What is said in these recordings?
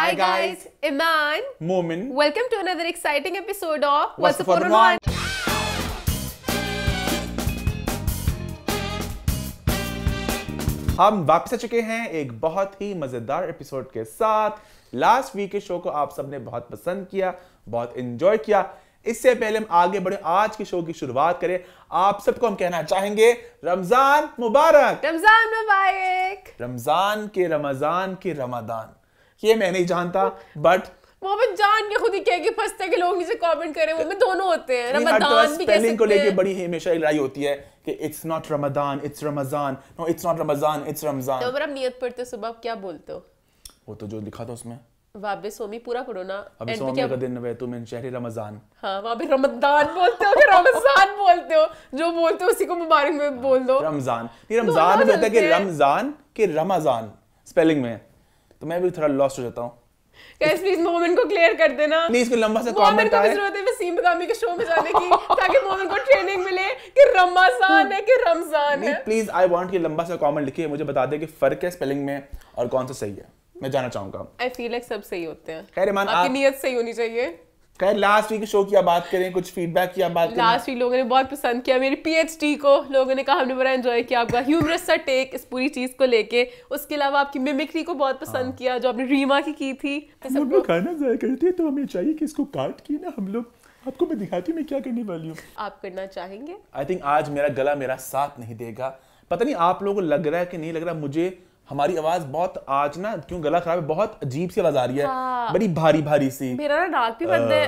Hi guys, Iman, Momin. Welcome to another exciting episode of What's, What's for Iman. हम वापस आ चुके हैं एक बहुत ही मजेदार एपिसोड के साथ लास्ट वीक के शो को आप सबने बहुत पसंद किया बहुत एंजॉय किया इससे पहले हम आगे बढ़े आज के शो की शुरुआत करें आप सबको हम कहना चाहेंगे रमजान मुबारक रमजान मुबारक रमजान के रमजान के रमादान ये मैं नहीं जानता बट वो मैं जान के खुद ही कह के फंसते हैं कि लोग नीचे कमेंट करें वो मैं दोनों होते हैं रमजान भी स्पेलिंग को लेके बड़ी हमेशा लड़ाई होती है कि it's not Ramzan it's Ramzan no it's not Ramzan it's Ramzan तो हम नियत पढ़ते सुबह क्या बोलते हो वो तो जो लिखा था उसमें वाबे सोमी पूरा पढ़ो ना अभी सोमी का दिन है तुम इन शहर रमजान हां वाबे रमजान बोलते हो रमजान बोलते हो जो बोलते हो उसी को मुबारक में बोल दो रमजान ये तो रमजान में होता है कि रमजान के रमजान स्पेलिंग में तो मैं भी थोड़ा लॉस्ट हो जाता हूँ गाइस प्लीज मोमेंट को क्लियर कर देना प्लीज कोई लंबा सा कमेंट आए जरूरत है वसीम बगामी के शो में जाने की ताकि मोमेंट को ट्रेनिंग मिले कि रमजान है कि रमजान है प्लीज आई वांट कि लंबा सा कमेंट लिखिए मुझे बता दे कि फर्क है स्पेलिंग में और कौन सा सही है मैं जानना चाहूंगा आई फील लाइक सब सही होते हैं खैर ईमान आपकी नियत सही होनी चाहिए खैर लास्ट वीक शो की आप बात करें कुछ फीडबैक की आप बात करें लास्ट वीक लोगों ने बहुत पसंद किया मेरी पीएचडी को लोगों ने कहा हमने बड़ा एंजॉय किया आपका ह्यूमरस सा टेक इस पूरी चीज को लेके उसके अलावा आपकी मिमिक्री को बहुत पसंद हाँ। किया जो आपने रीमा की की थी सब लोग खाना जाया करते हैं तो हमें चाहिए कि इसको काट के ना हम लोग आपको मैं दिखाती मैं क्या करने वाली हूँ आप करना चाहेंगे आई थिंक आज मेरा गला मेरा साथ नहीं देगा पता नहीं आप लोगों को लग रहा है कि नहीं लग रहा मुझे हमारी आवाज बहुत आज ना क्यों गला खराब है बहुत अजीब सी आवाज आ रही है हाँ। बड़ी भारी भारी सी मेरा ना नाक भी बंद है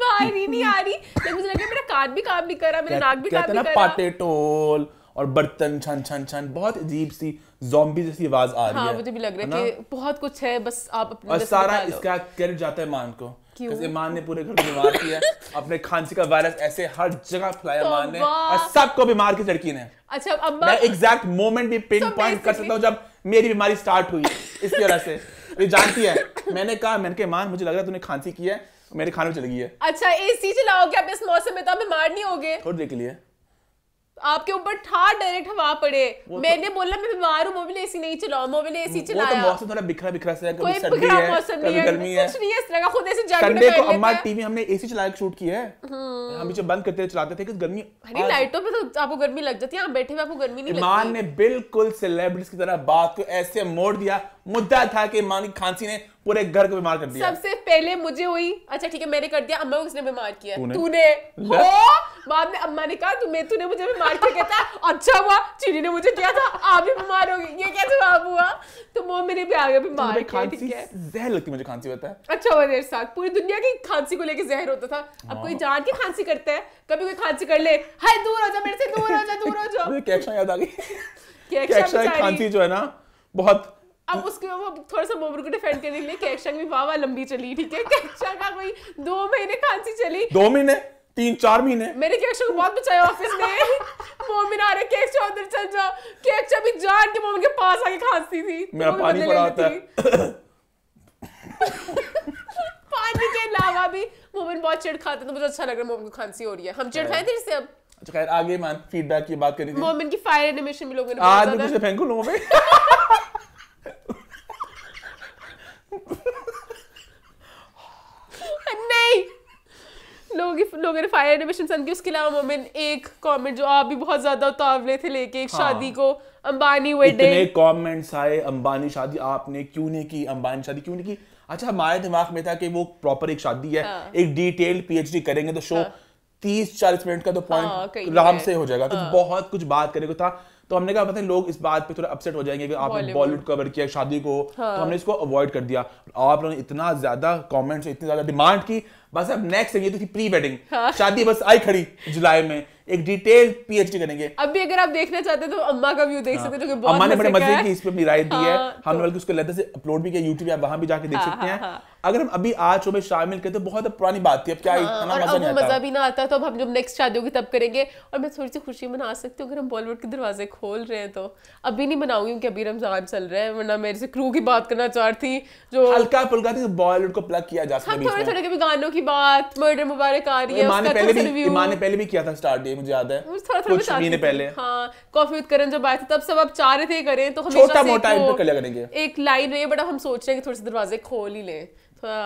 भारी नहीं आ रही तो मुझे लगा मेरा कान भी काम नहीं कर रहा मेरा नाक भी काम नहीं कर रहा पाटे टोल और बर्तन छन छन छन बहुत अजीब सी जॉम्बी जैसी आवाज आ रही हाँ, है मुझे भी लग रहा है कि बहुत कुछ है बस आप अपने सारा इसका कर जाता है मान को क्यों ने पूरे घर को बीमार किया अपने खांसी का वायरस ऐसे हर जगह फैलाया तो ईमान ने और सबको बीमार की लड़की ने अच्छा अब मैं एग्जैक्ट मोमेंट भी पिन पॉइंट कर सकता हूँ जब मेरी बीमारी स्टार्ट हुई इस तरह से ये जानती है मैंने कहा मैंने कहा ईमान मुझे लग रहा है तूने खांसी की है मेरे खाने में चली गई है अच्छा एसी चलाओगे आप इस मौसम में तो आप बीमार नहीं होगे थोड़ी देर के लिए आपके ऊपर था डायरेक्ट हवा पड़े तो- मैंने बोला मैं बीमार हूँ मोबाइल एसी नहीं चलाओ मोबाइल एसी चलाया वो तो मौसम थोड़ा बिखरा बिखरा सा कोई बिखरा मौसम नहीं है गर्मी है कुछ नहीं है इस तरह का खुद ऐसे जैकेट संडे को अम्मा टीवी हमने एसी चला के शूट किया है हम्म। हम पीछे बंद करते चलाते थे कि गर्मी अरे लाइटों पे तो आपको गर्मी लग जाती है आप बैठे हुए आपको गर्मी नहीं लगती मान ने बिल्कुल सेलिब्रिटीज की तरह बात को ऐसे मोड़ दिया मुद्दा था कि इमान खांसी ने पूरे घर को बीमार कर दिया सबसे पहले मुझे हुई अच्छा ठीक है मैंने कर दिया अम्मा को किसने बीमार किया तूने बाद में अम्मा ने कहा तुम्हें तूने मुझे बीमार किया कहता अच्छा हुआ चीनी ने मुझे किया था आप भी बीमार होगी ये क्या जवाब हुआ तो वो मेरे भी आ गया तो बीमार ठीक है जहर लगती मुझे खांसी होता है अच्छा हुआ देर साथ पूरी दुनिया की खांसी को लेकर जहर होता था अब कोई हाँ। जान के खांसी करता है कभी कोई खांसी कर ले हाय दूर हो जा मेरे से दूर हो जा दूर हो जा मुझे कैक्षा याद आ गई कैक्षा, कैक्षा खांसी जो है ना बहुत अब उसके अब थोड़ा सा बॉबर को डिफेंड करने के लिए कैकशांग की वाह वाह लंबी चली ठीक है कैकशांग का कोई दो महीने खांसी चली दो महीने तीन चार महीने मेरे कैक्षा को बहुत बचाया ऑफिस में मोमिन आ रहे कैक्षा उधर चल जा कैक्षा भी जान के मोमिन के पास आके खांसती थी मेरा पानी पड़ा आता पानी के अलावा भी मोमिन बहुत चिड़ खाते तो मुझे अच्छा लग रहा है मोमिन को खांसी हो रही है हम चिड़ खाए थे इससे अब अच्छा खैर आगे मान फीडबैक की बात करी थी मोमिन की फायर एनिमेशन भी लोगों ने आज मुझे कुछ फेंकू लोगों पे नहीं लोगों लोगों ने फायर एनिमेशन सन की उसके अलावा मोमिन एक कमेंट जो आप भी बहुत ज्यादा उतावले थे लेके एक हाँ। शादी को अंबानी वेडिंग इतने कमेंट्स आए अंबानी शादी आपने क्यों नहीं की अंबानी शादी क्यों नहीं की अच्छा हमारे दिमाग में था कि वो प्रॉपर एक शादी है हाँ। एक डिटेल पीएचडी करेंगे तो शो हाँ। तीस चालीस मिनट का तो पॉइंट हाँ, आराम से हो जाएगा तो हाँ। तो बहुत कुछ बात करने को था तो हमने कहा पता है लोग इस बात पे थोड़ा अपसेट हो जाएंगे कि आपने बॉलीवुड कवर किया शादी को तो हाँ। तो हमने इसको अवॉइड कर दिया आप लोगों ने इतना ज्यादा कॉमेंट्स इतनी ज्यादा डिमांड की बस अब नेक्स्ट ये तो थी प्री वेडिंग हाँ। शादी बस आई खड़ी जुलाई में एक डिटेल पीएचडी करेंगे अभी अगर आप देखना चाहते हैं तो अम्मा का व्यू देख हाँ। सकते हैं जो कि बहुत अम्मा ने बड़े मजे की इस पे अपनी राय दी है हाँ, हमने तो- बल्कि उसको लेदर से अपलोड भी किया यूट्यूब या वहां भी जाके देख हाँ, सकते हैं हाँ, हाँ। अगर हम अभी आज शो में शामिल करते तो बहुत पुरानी बात थी अब क्या हाँ, इतना मजा नहीं आता मजा भी ना आता तो अब हम जब नेक्स्ट शादी होगी तब करेंगे और मैं थोड़ी सी खुशी मना सकती हूँ अगर हम बॉलीवुड के दरवाजे खोल रहे हैं तो अभी नहीं मनाऊंगी क्योंकि अभी रमजान चल रहा है वरना मेरे से क्रू की बात करना चाह रही थी जो हल्का फुल्का बॉलीवुड तो को प्लग किया जा सकता है थोड़े थोड़े गानों की की बात मर्डर मुबारक आ रही है उसका पहले अच्छा भी ईमान ने पहले भी किया था स्टार्ट डे मुझे याद है थोड़ा थोड़ा कुछ महीने पहले हाँ कॉफी विद करण जब आए थे तब सब अब चाह रहे थे करें तो हमेशा छोटा मोटा कर लिया करेंगे एक लाइन रही बट हम सोच रहे हैं कि थोड़े से दरवाजे खोल ही लें थोड़ा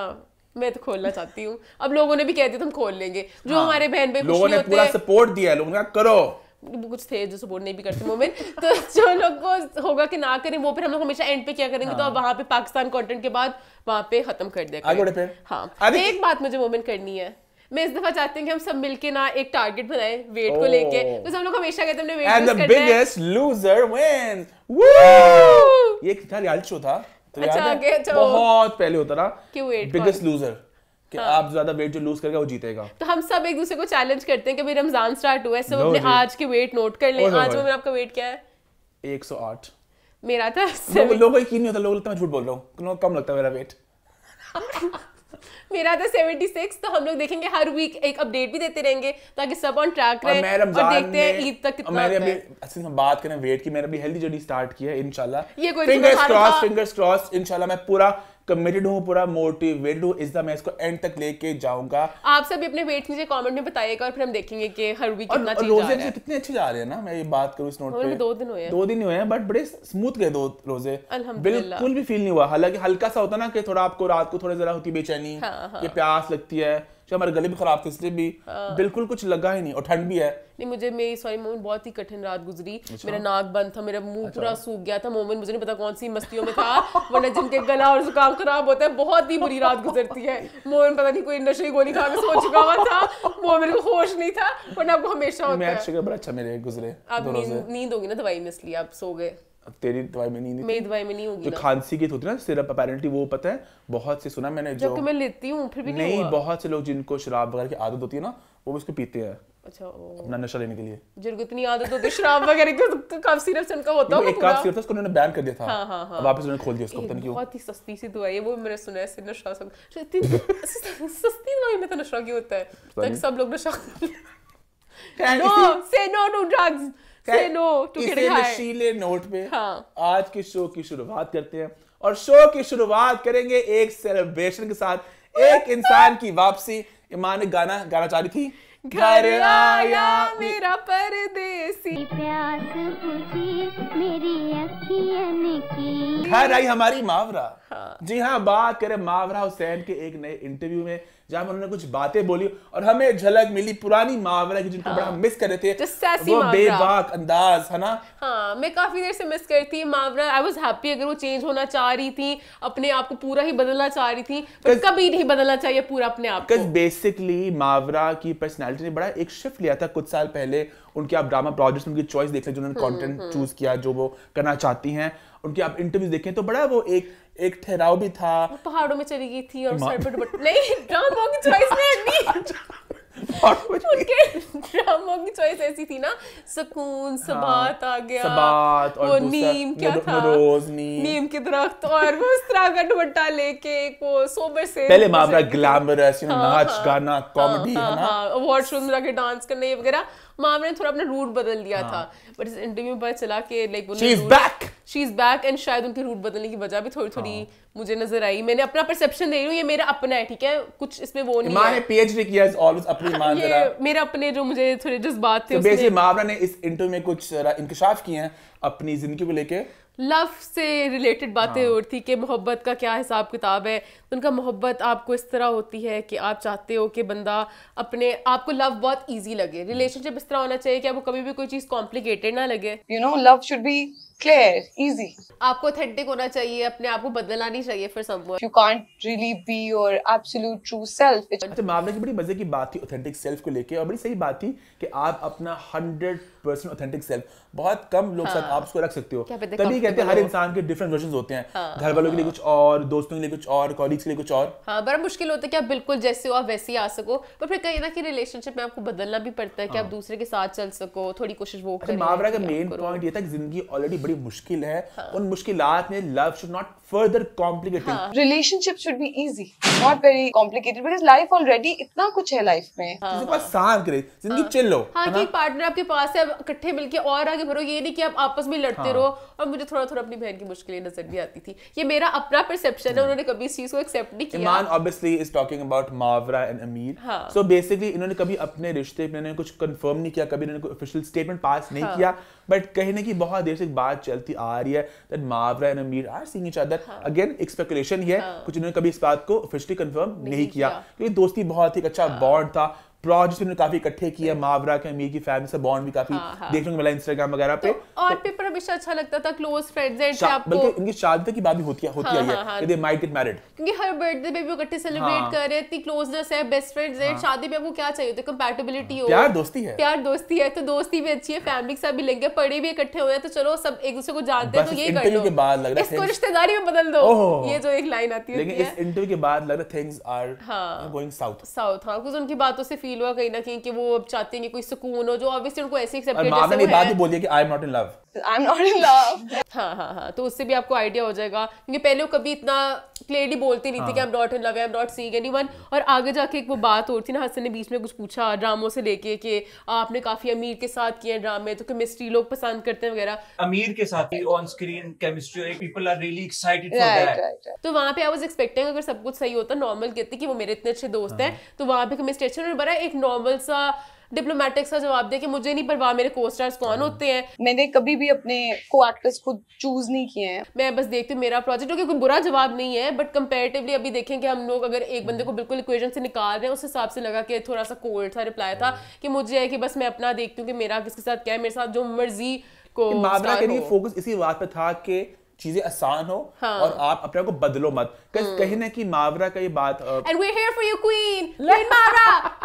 मैं तो खोलना चाहती हूँ अब लोगों ने भी कह दिया हम खोल लेंगे जो हाँ। हमारे बहन पे लोगों ने पूरा सपोर्ट दिया है लोगों ने करो कुछ थे जो सपोर्ट नहीं भी करते मोमेंट तो जो लोग को होगा कि ना करें वो फिर हम लोग हमेशा एंड पे क्या करेंगे हाँ. तो अब हाँ। वहाँ पे पाकिस्तान कंटेंट के बाद वहाँ पे खत्म कर देगा हाँ एक बात मुझे मोमेंट करनी है मैं इस दफा चाहती हूँ कि हम सब मिलके ना एक टारगेट बनाए वेट oh. को लेके oh। तो हम लोग हमेशा कहते हैं वेट बिगेस्ट लूजर वेन ये कितना रियलिटी शो था तो अच्छा, अच्छा बहुत पहले होता था बिगेस्ट लूजर कि हाँ. आप ज्यादा वेट जो लूज करेगा वो जीतेगा तो हम सब एक दूसरे को चैलेंज करते हैं कि भाई रमजान स्टार्ट हुआ है सब अपने आज के वेट नोट कर लें oh, आज में आपका वेट क्या है 108 मेरा था लोगों लोग को यकीन नहीं होता लोग लगता मैं झूठ बोल रहा हूँ कम लगता है मेरा वेट मेरा था 76 तो हम लोग देखेंगे हर वीक एक अपडेट भी देते रहेंगे ताकि सब ऑन ट्रैक रहे और, और देखते हैं ईद तक कितना मेरे अभी असल अच्छा, हम बात करें वेट की मेरा भी हेल्दी जर्नी स्टार्ट किया है इंशाल्लाह फिंगर्स क्रॉस फिंगर्स क्रॉस इंशाल्लाह मैं पूरा कमिटेड हूँ पूरा मोटिवेट हूँ इस दम मैं इसको एंड तक लेके जाऊंगा आप सभी अपने वेट मुझे कमेंट में बताइएगा और फिर हम देखेंगे कि हर वीक कितना चीज रोजे जा रहे कितने अच्छे जा रहे हैं ना मैं ये बात करूँ इस नोट पे दो दिन हुए दो दिन हुए हैं बट बड़े स्मूथ गए दो रोजे बिल्कुल भी फील नहीं हुआ हालांकि हल्का सा होता ना कि थोड़ा आपको रात को थोड़ा जरा होती बेचैनी हाँ, हाँ। कि प्यास लगती है जो हमारे गले भी खराब थे इसलिए भी हाँ। बिल्कुल कुछ लगा ही नहीं और ठंड भी है नहीं मुझे मेरी सॉरी मोमेंट बहुत ही कठिन रात गुजरी अच्छा। मेरा नाक बंद था मेरा मुंह अच्छा। पूरा सूख गया था मोमेंट मुझे नहीं पता कौन सी मस्तियों में था वरना जिनके गला और जुकाम खराब होता है बहुत ही बुरी रात गुजरती है मोमेंट पता नहीं कोई नशे गोली खा के सो चुका हुआ था मोमेंट को होश नहीं था वरना आपको हमेशा होता है बड़ा अच्छा मेरे गुजरे आप नींद होगी ना दवाई में इसलिए आप सो गए तेरी दवाई में नहीं मेरी दवाई में नहीं होगी जो खांसी की होती है ना सिरप अपेरेंटली वो पता है बहुत से सुना मैंने जो मैं लेती हूँ फिर भी नहीं, नहीं बहुत से लोग जिनको शराब वगैरह की आदत होती है ना वो भी उसको पीते हैं अच्छा अपना नशा लेने के लिए जिनको इतनी आदत होती है शराब वगैरह की तो कफ सिरप से उनका होता होगा एक कफ सिरप था उसको उन्होंने बैन कर दिया था हां हां हां वापस उन्होंने खोल दिया उसको पता नहीं क्यों बहुत ही सस्ती सी दवाई है वो मैंने सुना है सिर्फ नशा सब सस्ती दवाई में तो नशा क्यों होता है तक सब लोग नशा Can no, I, say no to drugs. Can, Say no to इसे नशीले नोट में हाँ. आज के शो की शुरुआत करते हैं और शो की शुरुआत करेंगे एक सेलिब्रेशन के साथ एक इंसान की वापसी ईमान ने गाना गाना चाह रही थी घर आया मेरा परदेसी प्यास बुझी मेरी अखियन की घर आई हमारी मावरा हाँ। जी हाँ बात करें मावरा हुसैन के एक नए इंटरव्यू में जहां उन्होंने कुछ बातें बोली और हमें झलक मिली पुरानी मुहावरा की जिनको हाँ। बड़ा मिस कर रहे थे तो वो बेबाक अंदाज है ना हाँ मैं काफी देर से मिस करती मुहावरा आई वाज हैप्पी अगर वो चेंज होना चाह रही थी अपने आप को पूरा ही बदलना चाह रही थी पर कभी नहीं बदलना चाहिए पूरा अपने आप को बेसिकली मुहावरा की पर्सनैलिटी ने बड़ा एक शिफ्ट लिया था कुछ साल पहले उनके आप ड्रामा प्रोजेक्ट्स उनकी चॉइस देख लें जो उन्होंने कंटेंट हम्म, चूज हम्म। किया जो वो करना चाहती हैं उनकी आप इंटरव्यू देखें तो बड़ा वो एक एक ठहराव भी था पहाड़ों में चली गई थी और सर पर नहीं उनके ड्रामों की चॉइस ऐसी थी ना सुकून हाँ, सबात हाँ, आ गया सबात और वो नीम क्या था रोज नीम नीम के दरख्त और वो उस तरह का दुपट्टा लेके वो सोबर से पहले मामला ग्लैमरस यू नो हाँ, नाच हाँ। गाना कॉमेडी है ना में जाके डांस करने वगैरह माम ने थोड़ा अपना रूट बदल दिया हाँ। था बट इस इंटरव्यू पर चला के like she is back and शायद उनके रूट बदलने की वजह भी थोड़ी थोड़ी हाँ। मुझे नजर आई मैंने अपना परसेप्शन दे रही हूँ ये मेरा अपना है ठीक है कुछ इसमें वो नहीं है पीएचडी किया इज ऑलवेज अपनी हाँ, मान ये मेरे अपने जो मुझे थोड़े जज्बात थे बेसिकली तो मावरा ने इस इंटरव्यू में कुछ इंकशाफ किए हैं अपनी जिंदगी को लेके लव से रिलेटेड बातें हो हाँ। थी कि मोहब्बत का क्या हिसाब किताब है उनका मोहब्बत आपको इस तरह होती है कि आप चाहते हो कि बंदा अपने आपको लव बहुत इजी लगे रिलेशनशिप हम्म। इस तरह होना चाहिए कि आपको कभी भी कोई चीज़ कॉम्प्लिकेटेड ना लगे you know love should be clear easy आपको ऑथेंटिक होना चाहिए अपने आप को बदलना नहीं चाहिए फिर someone you can't really be your absolute true self तो मामले की बड़ी मजे की बात थी ऑथेंटिक सेल्फ को लेके और बड़ी सही बात थी कि आप अपना 100% ऑथेंटिक सेल्फ बहुत कम लोग हाँ। साथ आप उसको रख सकते हो तभी कहते हैं हर इंसान के डिफरेंट वर्जंस होते हैं हाँ, घर वालों के लिए कुछ और दोस्तों के लिए कुछ और कॉलीग्स के लिए कुछ और हां बड़ा मुश्किल होता है कि आप बिल्कुल जैसे हो आप वैसे ही आ सको पर फिर कहीं ना कहीं रिलेशनशिप में आपको बदलना भी पड़ता है कि आप हाँ। दूसरे के साथ चल सको थोड़ी कोशिश वो अच्छा, करें मावरा का मेन पॉइंट ये था कि जिंदगी ऑलरेडी बड़ी मुश्किल है हाँ. उन मुश्किल में love should not further complicated relationship should be easy not very complicated because life already इतना कुछ है लाइफ में हाँ, हाँ, पास सांस जिंदगी चिल लो हाँ कि पार्टनर आपके पास है इकट्ठे मिलके और आगे बढ़ो ये नहीं कि आप आपस में लड़ते हाँ। रहो और मुझे थोड़ा थोड़ा अपनी बहन की मुश्किलें नजर भी आती थी ये मेरा अपना परसेप्शन है हाँ। उन्होंने कभी इस चीज को एक्सेप्ट नहीं किया Iman obviously is talking about Mawra and Ameer so basically इन्होंने कभी अपने रिश्ते में कुछ कंफर्म नहीं किया कभी इन्होंने कोई ऑफिशियल स्टेटमेंट पास नहीं हाँ। किया बट कहीं ना कहीं बहुत देर से एक बात चलती आ रही है that Mawra and Ameer are seeing each other again एक स्पेकुलेशन ही है हाँ। कुछ इन्होंने कभी इस बात को ऑफिशियली कंफर्म नहीं किया क्योंकि दोस्ती बहुत ही अच्छा बॉन्ड हाँ। था प्रोजेक्ट उन्होंने काफी इकट्ठे किए मावरा के अमीर की फैमिली से बॉन्ड भी काफी हाँ, हाँ. देखने को मिला इंस्टाग्राम वगैरह तो पे तो, और तो, पेपर हमेशा अच्छा लगता था क्लोज फ्रेंड्स से आपको बल्कि इनकी शादी की बात भी होती है होती हाँ, है हाँ, हाँ। कि दे माइट गेट मैरिड क्योंकि हर बर्थडे पे भी इकट्ठे सेलिब्रेट हाँ। कर रहे हैं इतनी क्लोजनेस है बेस्ट फ्रेंड्स एंड शादी में आपको क्या चाहिए होता कंपैटिबिलिटी हो प्यार दोस्ती है प्यार दोस्ती है तो दोस्ती भी अच्छी है फैमिली के साथ भी लेंगे पढ़े भी इकट्ठे हुए तो चलो सब एक दूसरे को जानते हैं तो ये कर लो बाद लग रहा है इसको रिश्तेदारी में बदल दो ये जो एक लाइन आती है लेकिन इस इंटरव्यू के बाद लग रहा है things are going south south हां कुछ उनकी बातों से फील फील हुआ कहीं ना कहीं कि वो अब चाहते हैं कि कोई सुकून हो जो ऑब्वियसली उनको ऐसे एक्सेप्ट मामा ने बात भी बोली कि I am not in love I'm not in love. हाँ हाँ हाँ तो उससे भी आपको आइडिया हो जाएगा क्योंकि पहले वो कभी इतना क्लियरली बोलती नहीं हाँ. थी कि हाँ। I'm not in love, I'm not seeing anyone. और आगे जाके एक वो बात और थी ना हसन ने बीच में कुछ पूछा ड्रामों से लेके कि आपने काफी अमीर के साथ किए ड्रामे तो केमिस्ट्री लोग पसंद करते हैं वगैरह अमीर के साथ on screen chemistry people are really excited for that तो वहां पे आई वाज एक्सपेक्टिंग अगर सब कुछ सही होता नॉर्मल कहती कि वो मेरे इतने अच्छे दोस्त हैं हाँ। तो वहां पे केमिस्ट्री अच्छी उन्होंने बड़ा एक नॉर्मल सा डिप्लोमेटिक सा जवाब दिया कि मुझे नहीं परवाह मेरे को स्टार्स कौन हाँ। होते हैं मैंने कभी भी अपने को एक्टर्स खुद चूज नहीं किए हैं मैं बस देखती हूँ मेरा प्रोजेक्ट क्योंकि कोई बुरा जवाब नहीं है बट कंपेरेटिवली अभी देखें कि हम लोग अगर एक बंदे हाँ। को बिल्कुल इक्वेजन से निकाल रहे हैं उस हिसाब से लगा कि थोड़ा सा कोल्ड था रिप्लाई था हाँ। कि मुझे है कि बस मैं अपना देखती हूँ कि मेरा किसके साथ क्या है मेरे साथ जो मर्जी को फोकस इसी बात पे था कि चीजें आसान हो हाँ. और आप अपने आप को बदलो मत कहीं ना कि मावरा का ये बात and we here for you queen queen Mawra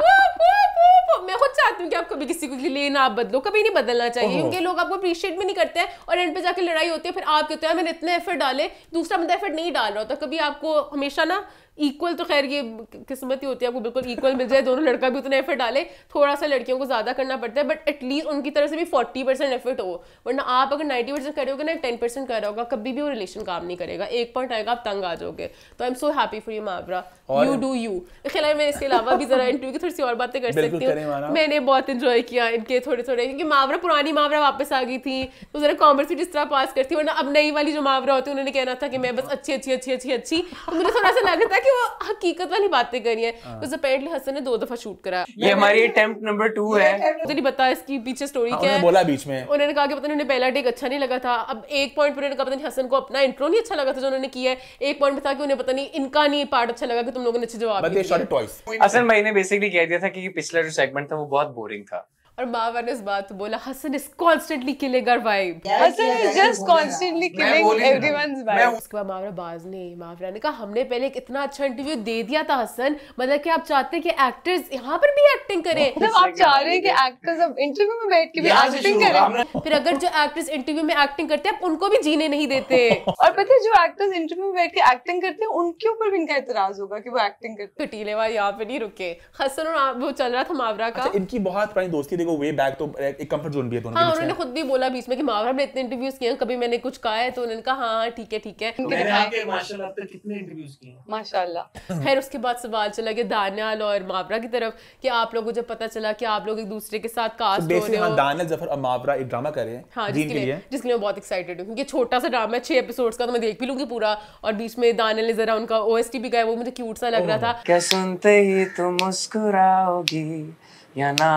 मैं खुद चाहती हूँ कि आप कभी किसी के लिए ना आप बदलो कभी नहीं बदलना चाहिए क्योंकि लोग आपको अप्रिशिएट भी नहीं करते हैं और एंड पे जाके लड़ाई होती है फिर आप कहते हैं मैंने इतने एफर्ट डाले दूसरा बंदा एफर्ट नहीं डाल रहा होता कभी आपको हमेशा ना इक्वल तो खैर ये किस्मत ही होती है आपको बिल्कुल इक्वल मिल जाए दोनों लड़का भी उतना एफर्ट डाले थोड़ा सा लड़कियों को ज़्यादा करना पड़ता है बट एटलीस्ट उनकी तरफ से भी फोर्टी परसेंट एफर्ट हो वरना आप अगर नाइन्टी परसेंट करोगे ना टेन परसेंट कर रहा होगा कभी भी वो रिलेशन काम नहीं करेगा एक पॉइंट आएगा आप तंग आ जाओगे तो I am so happy for you Mawra you do you खैर मैं इसके अलावा भी जरा इंटरव्यू की थोड़ी सी और बातें कर सकती हूँ मैंने बहुत इंजॉय किया इनके थोड़े थोड़े क्योंकि मावरा पुरानी मावरा वापस आ गई थी तो जरा कॉमर्स भी जिस तरह पास करती वरना अब नई वाली जो मावरा होती है उन्होंने कहना था कि मैं बस अच्छी अच्छी अच्छी अच्छी अच्छी तो मुझे थोड़ा सा लग रहा था कि वो हकीकत वाली बातें करी है बिकॉज अपेरेंटली हसन ने दो दफा शूट करा ये हमारी अटेम्प्ट नंबर टू है मुझे नहीं पता इसकी पीछे स्टोरी हाँ, क्या है बोला बीच में उन्होंने कहा कि पता नहीं पहला टेक अच्छा नहीं लगा था अब एक पॉइंट पर उन्होंने कहा पता नहीं हसन को अपना इंट्रो नहीं अच्छा लगा था जो उन्होंने किया है एक पॉइंट बता था कि उन्हें पता नहीं इनका नहीं पार्ट अच्छा लगा कि तुम लोगों ने अच्छे जवाब हसन भाई ने बेसिकली कह दिया था कि पिछला जो सेगमेंट था वो बहुत बोरिंग था और मावा ने इस बात बोला Hasan is constantly killing our vibe Hasan is just constantly killing everyone's vibe उसके बाद मावरा बाज ने मावरा ने कहा हमने पहले एक इतना अच्छा इंटरव्यू दे दिया था हसन मतलब कि आप चाहते हैं कि एक्टर्स यहां पर भी एक्टिंग करें मतलब आप चाह रहे हैं कि एक्टर्स अब इंटरव्यू में बैठ के भी एक्टिंग करें फिर अगर जो एक्टर्स इंटरव्यू में एक्टिंग करते हैं उनको भी जीने नहीं देते और पता है जो एक्टर्स इंटरव्यू में बैठ के एक्टिंग करते हैं उनके ऊपर भी इनका एतराज होगा कि वो एक्टिंग करते हैं वाले यहाँ पे नहीं रुके हसन और वो चल रहा था मावरा का अच्छा, इनकी बहुत पुरानी दोस्ती को वे बैक तो एक कंफर्ट जोन भी है दोनों हाँ, उन्होंने खुद भी बोला बीच में कि मावरा हमने इतने इंटरव्यूज किए हैं कभी मैंने कुछ कहा है तो उन्होंने कहा हाँ, हाँ ठीक है ठीक है तो मैंने आपके माशाल्लाह तक कितने इंटरव्यूज किए माशाल्लाह खैर उसके बाद सवाल चला कि दानियाल और मावरा की तरफ कि आप लोगों को जब पता चला कि आप लोग एक दूसरे के साथ कास्ट हो रहे हाँ, हो दानियाल जफर और मावरा एक ड्रामा कर रहे हैं हाँ के लिए जिसके लिए मैं बहुत एक्साइटेड हूँ क्योंकि छोटा सा ड्रामा है छह एपिसोड्स का तो मैं देख भी लूंगी पूरा और बीच में दानियाल ने जरा उनका ओएसटी भी गाया वो मुझे क्यूट सा लग रहा oh. था क्या सुनते ही तुम मुस्कुराओगी या ना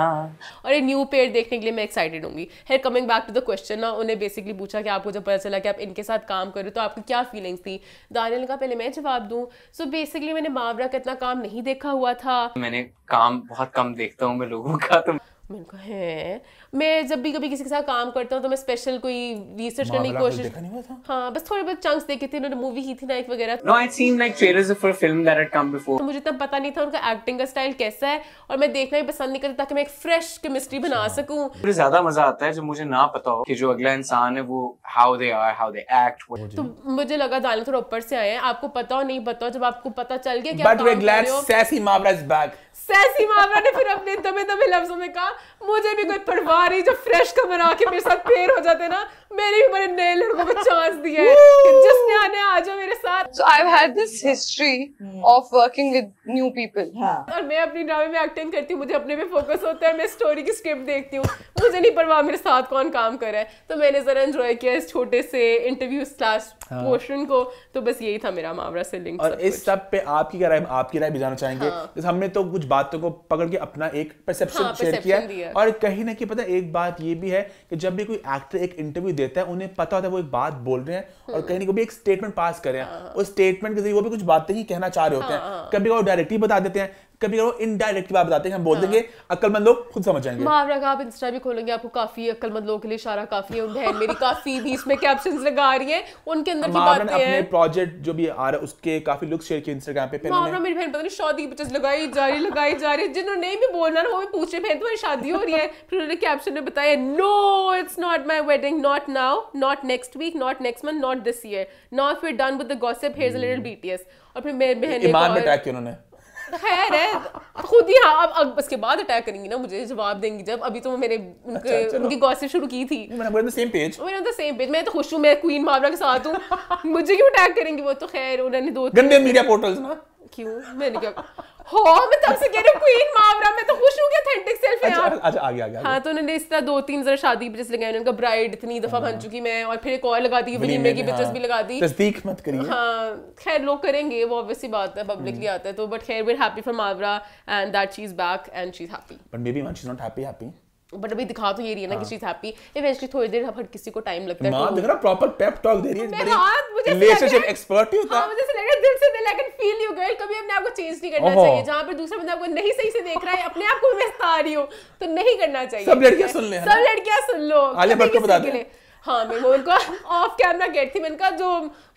और ये न्यू पेयर देखने के लिए मैं एक्साइटेड हूँ her coming back to the question ना उन्हें बेसिकली पूछा कि आपको जब पता चला कि आप इनके साथ काम कर रहे हो तो आपकी क्या फीलिंग्स थी दानियल का पहले मैं जवाब दूँ सो बेसिकली मैंने मावरा का इतना काम नहीं देखा हुआ था मैंने काम बहुत कम देखता हूँ मैं लोगों का तो मैंने कहा है मैं जब भी कभी किसी के साथ काम करता हूँ तो मैं स्पेशल कोई रिसर्च करने की कोशिश हाँ बस थोड़े बहुत चांस देखे थे उन्होंने मूवी ही थी नाइक वगैरह no, like so, तो मुझे तब पता नहीं था उनका एक्टिंग का स्टाइल कैसा है और मैं देखना ही पसंद नहीं करता ताकि मैं एक फ्रेश केमिस्ट्री बना अच्छा। सकूँ मुझे ज्यादा मजा आता है जो मुझे ना पता हो कि जो अगला इंसान है वो how they are how they act तो मुझे लगा दाल थोड़ा ऊपर से आए हैं आपको पता हो नहीं पता जब आपको पता चल गया क्या काम कर sassy Mawra is back sassy Mawra ने फिर अपने दमे दमे लफ्जों में कहा मुझे भी कोई परवाह सारे जो फ्रेश का बना के मेरे साथ पेयर हो जाते ना मैंने भी बड़े नए लड़कों को चांस दिया है कि जिसने आने आ जाओ मेरे साथ so I had this history of working with new people और मैं अपनी ड्रामे में एक्टिंग करती हूँ मुझे अपने पे फोकस होता है मैं स्टोरी की स्क्रिप्ट देखती हूँ मुझे नहीं परवाह मेरे साथ कौन काम कर रहा है तो मैंने जरा एंजॉय किया इस छोटे से इंटरव्यू स्लैश पोर्शन को तो बस यही था मेरा मामला से लिंक और इस सब पे आपकी क्या राय आपकी राय भी जानना चाहेंगे हाँ। हमने तो कुछ बातों को पकड़ के अपना एक परसेप्शन शेयर हाँ, किया और कहीं ना कहीं पता एक बात ये भी है कि जब भी कोई एक्टर एक इंटरव्यू देता है उन्हें पता होता है वो एक बात बोल रहे हैं और हम्म। कहीं ना कभी एक स्टेटमेंट पास कर रहे हैं हाँ। उस स्टेटमेंट के जरिए वो भी कुछ बातें ही कहना चाह रहे होते हैं हाँ। कभी वो डायरेक्टली बता देते हैं कभी कभी इनडायरेक्ट की बात बताते हैं हम बोल देंगे हाँ। अक्लमंद लोग खुद समझ जाएंगे मुहावरा का आप इंस्टा भी खोलेंगे आपको काफी अक्लमंद लोगों के लिए इशारा काफी है उन मेरी काफी भी इसमें कैप्शन लगा रही है उनके अंदर की बातें हैं अपने प्रोजेक्ट जो भी आ रहा है उसके काफी लुक शेयर किए इंस्टाग्राम पे मुहावरा मेरी बहन पता नहीं शादी पिक्चर्स लगाई जा रही लगाई जा रही जिन्होंने भी बोलना ना वो भी पूछ रहे बहन तुम्हारी शादी हो रही है फिर उन्होंने कैप्शन में बताया no it's not my wedding not now not next week not next month not this year not we done with the gossip here's a little BTS और फिर मेरी बहन ने ईमान में अटैक किया उन्होंने खैर है खुद ही हाँ अब, अब उसके बाद अटैक करेंगी ना मुझे जवाब देंगी जब अभी तो मैंने उनके अच्छा, उनकी गॉसिप शुरू की थी सेम पेज मैंने तो सेम पेज मैं तो खुश हूँ मैं क्वीन मावरा के साथ हूँ मुझे क्यों अटैक करेंगी वो तो खैर उन्होंने दो गंदे मीडिया पोर्टल्स ना क्यों मैंने क्या हो हाँ, मैं तब से कह रही क्वीन मावरा मैं तो खुश हूँ ऑथेंटिक सेल्फ है अच्छा, यार अच्छा आगे आगे हाँ तो उन्होंने इस तरह दो तीन जरा शादी पिक्चर्स लगाई उनका ब्राइड इतनी दफा बन हाँ। चुकी मैं और फिर एक और लगा दी वनीमे की पिक्चर्स हाँ। भी लगा दी तस्दीक मत करिए हाँ खैर लोग करेंगे वो ऑब्वियसली बात है पब्लिकली हम्म। आता है तो बट खैर we happy from Mawra and that she is back and she is happy but maybe one she is not happy happy but अभी दिखा तो ये रही है ना हाँ. कि शीज हैप्पी इवेंचुअली थोड़ी देर हर किसी को टाइम लगता है मां देख रहा प्रॉपर पेप टॉक दे रही है हाँ, मुझे रिलेशनशिप एक्सपर्ट ही होता हां मुझे लग रहा है दिल से दिल I can feel you girl कभी अपने आप को चेंज नहीं करना चाहिए जहां पर दूसरा बंदा आपको नहीं सही से देख रहा है अपने आप को मैं सता रही हूं तो नहीं करना चाहिए सब लड़कियां सुन ले सब लड़कियां सुन लो आलिया भट्ट को बता दे हाँ मैं वो उनको ऑफ कैमरा गेट थी मैंने कहा जो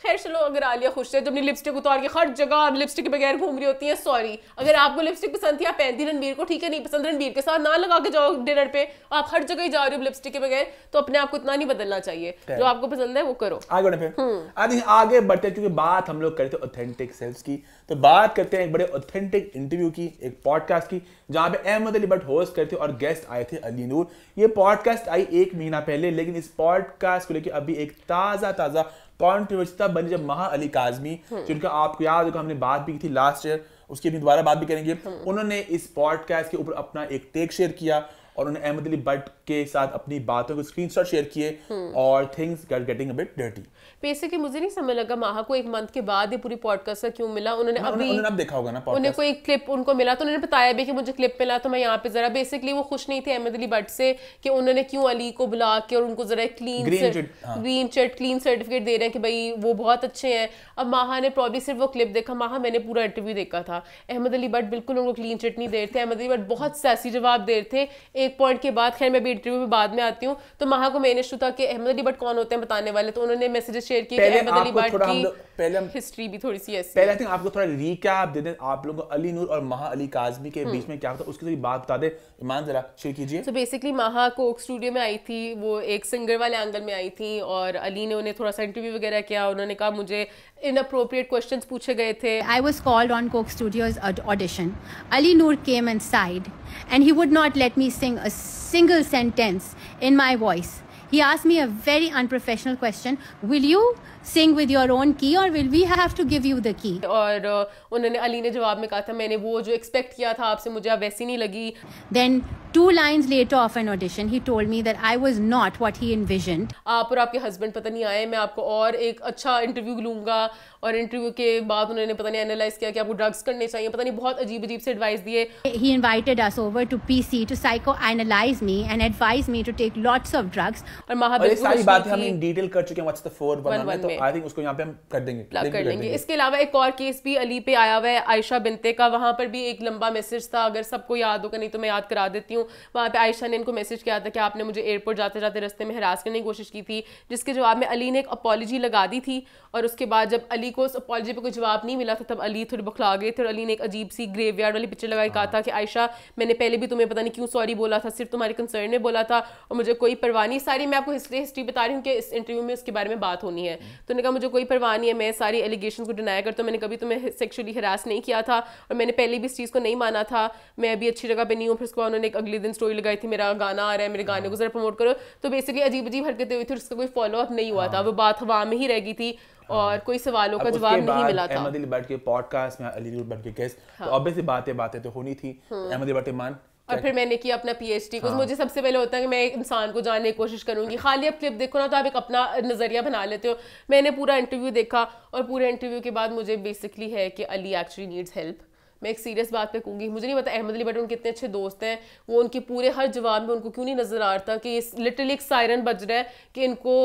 खैर चलो अगर आलिया खुश है जो अपनी लिपस्टिक उतार के हर जगह लिपस्टिक के बगैर घूम रही होती है सॉरी अगर आपको लिपस्टिक पसंद थी आप पहनती रणबीर को ठीक है नहीं पसंद रणबीर के साथ ना लगा के जाओ डिनर पे आप हर जगह ही जा रहे हो लिपस्टिक के बगैर तो अपने आप को इतना नहीं बदलना चाहिए जो आपको पसंद है वो करो आगे बढ़े हम्म। आगे बढ़ते क्योंकि बात हम लोग करते ऑथेंटिक सेल्स की तो बात करते हैं एक बड़े ऑथेंटिक इंटरव्यू की एक पॉडकास्ट की जहां पे अहमद अली भट्ट होस्ट करते और गेस्ट आए थे अली नूर ये पॉडकास्ट आई एक महीना पहले लेकिन इस पॉडकास्ट को लेकर अभी एक ताज़ा ताज़ा कॉन्ट्रोवर्सी था बनी जब महा अली काजमी हम्म। जिनका आपको याद होगा हमने बात भी की थी लास्ट ईयर उसकी भी दोबारा बात भी करेंगे हम्म। उन्होंने इस पॉडकास्ट के ऊपर अपना एक टेक शेयर किया और उन्होंने अहमद अली बट के साथ अपनी बातों के स्क्रीनशॉट शेयर किए हम्म। और things get getting a bit dirty basically मुझे नहीं समझ लगा माहा को एक मंथ के बाद ये पूरी पॉडकास्ट का क्यों मिला हाँ, उन्होंने अभी उन्होंने अब देखा होगा ना उन्हें कोई क्लिप उनको मिला तो उन्होंने बताया भी कि मुझे क्लिप मिला तो मैं यहाँ पे जरा बेसिकली वो खुश नहीं थे अहमद अली बट से कि उन्होंने क्यों अली को बुला के और उनको जरा clean green shirt clean certificate दे रहे हैं कि भाई वो बहुत अच्छे हैं अब माहा ने प्रॉब्ली सिर्फ वो क्लिप देखा माहा मैंने पूरा इंटरव्यू देखा था अहमद अली बट बिल्कुल उनको क्लीन चिट नहीं दे रहे थे अहमद अली बट बहुत सैसी जवाब दे रहे थे एक पॉइंट के बाद खैर मैं भी इंटरव्यू में बाद में आती हूँ तो महा को महाकुम एनिश्रुता के अहमद अली भट्ट कौन होते हैं बताने वाले तो उन्होंने मैसेजेस शेयर किए अहमद अली भट्ट की पहले हम हिस्ट्री भी थोड़ी सी ऐसी पहले आई थिंक आपको थोड़ा रीकैप दे दें आप लोगों को अली नूर और महा अली काजमी के हम्म। बीच में क्या होता है उसकी थोड़ी बात बता दें ईमान जरा शेयर कीजिए तो बेसिकली महा कोक स्टूडियो में आई थी वो एक सिंगर वाले एंगल में आई थी और अली ने उन्हें थोड़ा सा इंटरव्यू वगैरह किया उन्होंने कहा मुझे इन अप्रोप्रिएट क्वेश्चन पूछे गए थे I was called on Coke Studios audition Ali Noor came and sighed and he would not let me sing hearing a single sentence in my voice. He asked me a very unprofessional question Will you sing with your own key और will we have to give you the key और उन्होंने अली ने जवाब में कहा था मैंने वो जो एक्सपेक्ट किया था आपसे मुझे वैसी नहीं लगी then two lines letter of an audition he told me that I was not what he envision आप और आपके हस्बैंड पता नहीं आए मैं आपको और एक अच्छा इंटरव्यू लूंगा और इंटरव्यू के बाद उन्होंने पता नहीं एनालाइज किया कि आपको ड्रग्स करने चाहिए पता नहीं बहुत अजीब अजीब से एडवाइस दिए he invited us over to पीसी to psycho analyze me and advise me to take lots of drugs और महाबली सारी बातें हम इन डिटेल कर चुके हैं what's the four one one I think उसको यहाँ पे हम कर देंगे प्लग कर लेंगे इसके अलावा एक और केस भी अली पे आया हुआ है आयशा बिनते का वहाँ पर भी एक लंबा मैसेज था अगर सबको याद होगा नहीं तो मैं याद करा देती हूँ वहाँ पे आयशा ने इनको मैसेज किया था कि आपने मुझे एयरपोर्ट जाते जाते रस्ते में हरास करने की कोशिश की थी जिसके जवाब में अली ने एक अपॉलोजी लगा दी थी और उसके बाद जब अली को उस अपॉलोजी पर कोई जवाब नहीं मिला था तब अली थोड़े बुखला गए थे और अली ने एक अजीब सी ग्रेव वाली पिक्चर लगाई कहा था कि आयशा मैंने पहले भी तुम्हें पता नहीं क्यों सॉरी बोला था सिर्फ तुम्हारे कंसर्न में बोला था और मुझे कोई परवाह नहीं सारी मैं आपको हिस्ट्री हिस्ट्री बता रही हूँ कि इस इंटरव्यू में उसके बारे में बात होनी है तो उन्होंने कहा मुझे कोई परवाह नहीं है मैं सारी एलिगेशन को डिनाया करता हूँ मैंने कभी तुम्हें सेक्शुअली हरास नहीं किया था और मैंने पहले भी इस चीज़ को नहीं माना था मैं अभी अच्छी जगह पर नहीं हूँ फिर उसके बाद उन्होंने एक अगले दिन स्टोरी लगाई थी मेरा गाना आ रहा है मेरे गाने को हाँ। जरा प्रमोट करो तो बेसिकली अजीब अजीब हरकतें हुई थी उसका कोई फॉलोअप नहीं हुआ था हाँ। वो बात हवा में ही रह गई थी हाँ। और कोई सवालों का जवाब नहीं मिला था अहमद अली भट्ट के पॉडकास्ट में अली भट्ट के गेस्ट तो ऑब्वियसली बातें बातें तो होनी थी अहमद अली भट्ट मान और फिर मैंने किया अपना पीएचडी हाँ। मुझे सबसे पहले होता है कि मैं इंसान को जानने की कोशिश करूंगी खाली अब क्लिप देखो ना तो आप एक अपना नज़रिया बना लेते हो मैंने पूरा इंटरव्यू देखा और पूरे इंटरव्यू के बाद मुझे बेसिकली है कि अली एक्चुअली नीड्स हेल्प मैं एक सीरियस बात पे कहूँगी मुझे नहीं पता अहमद अली बट उनके इतने अच्छे दोस्त हैं वो उनके पूरे हर जवाब में उनको क्यों नहीं नज़र आ रहा कि लिटरली एक सायरन बज रहा है कि इनको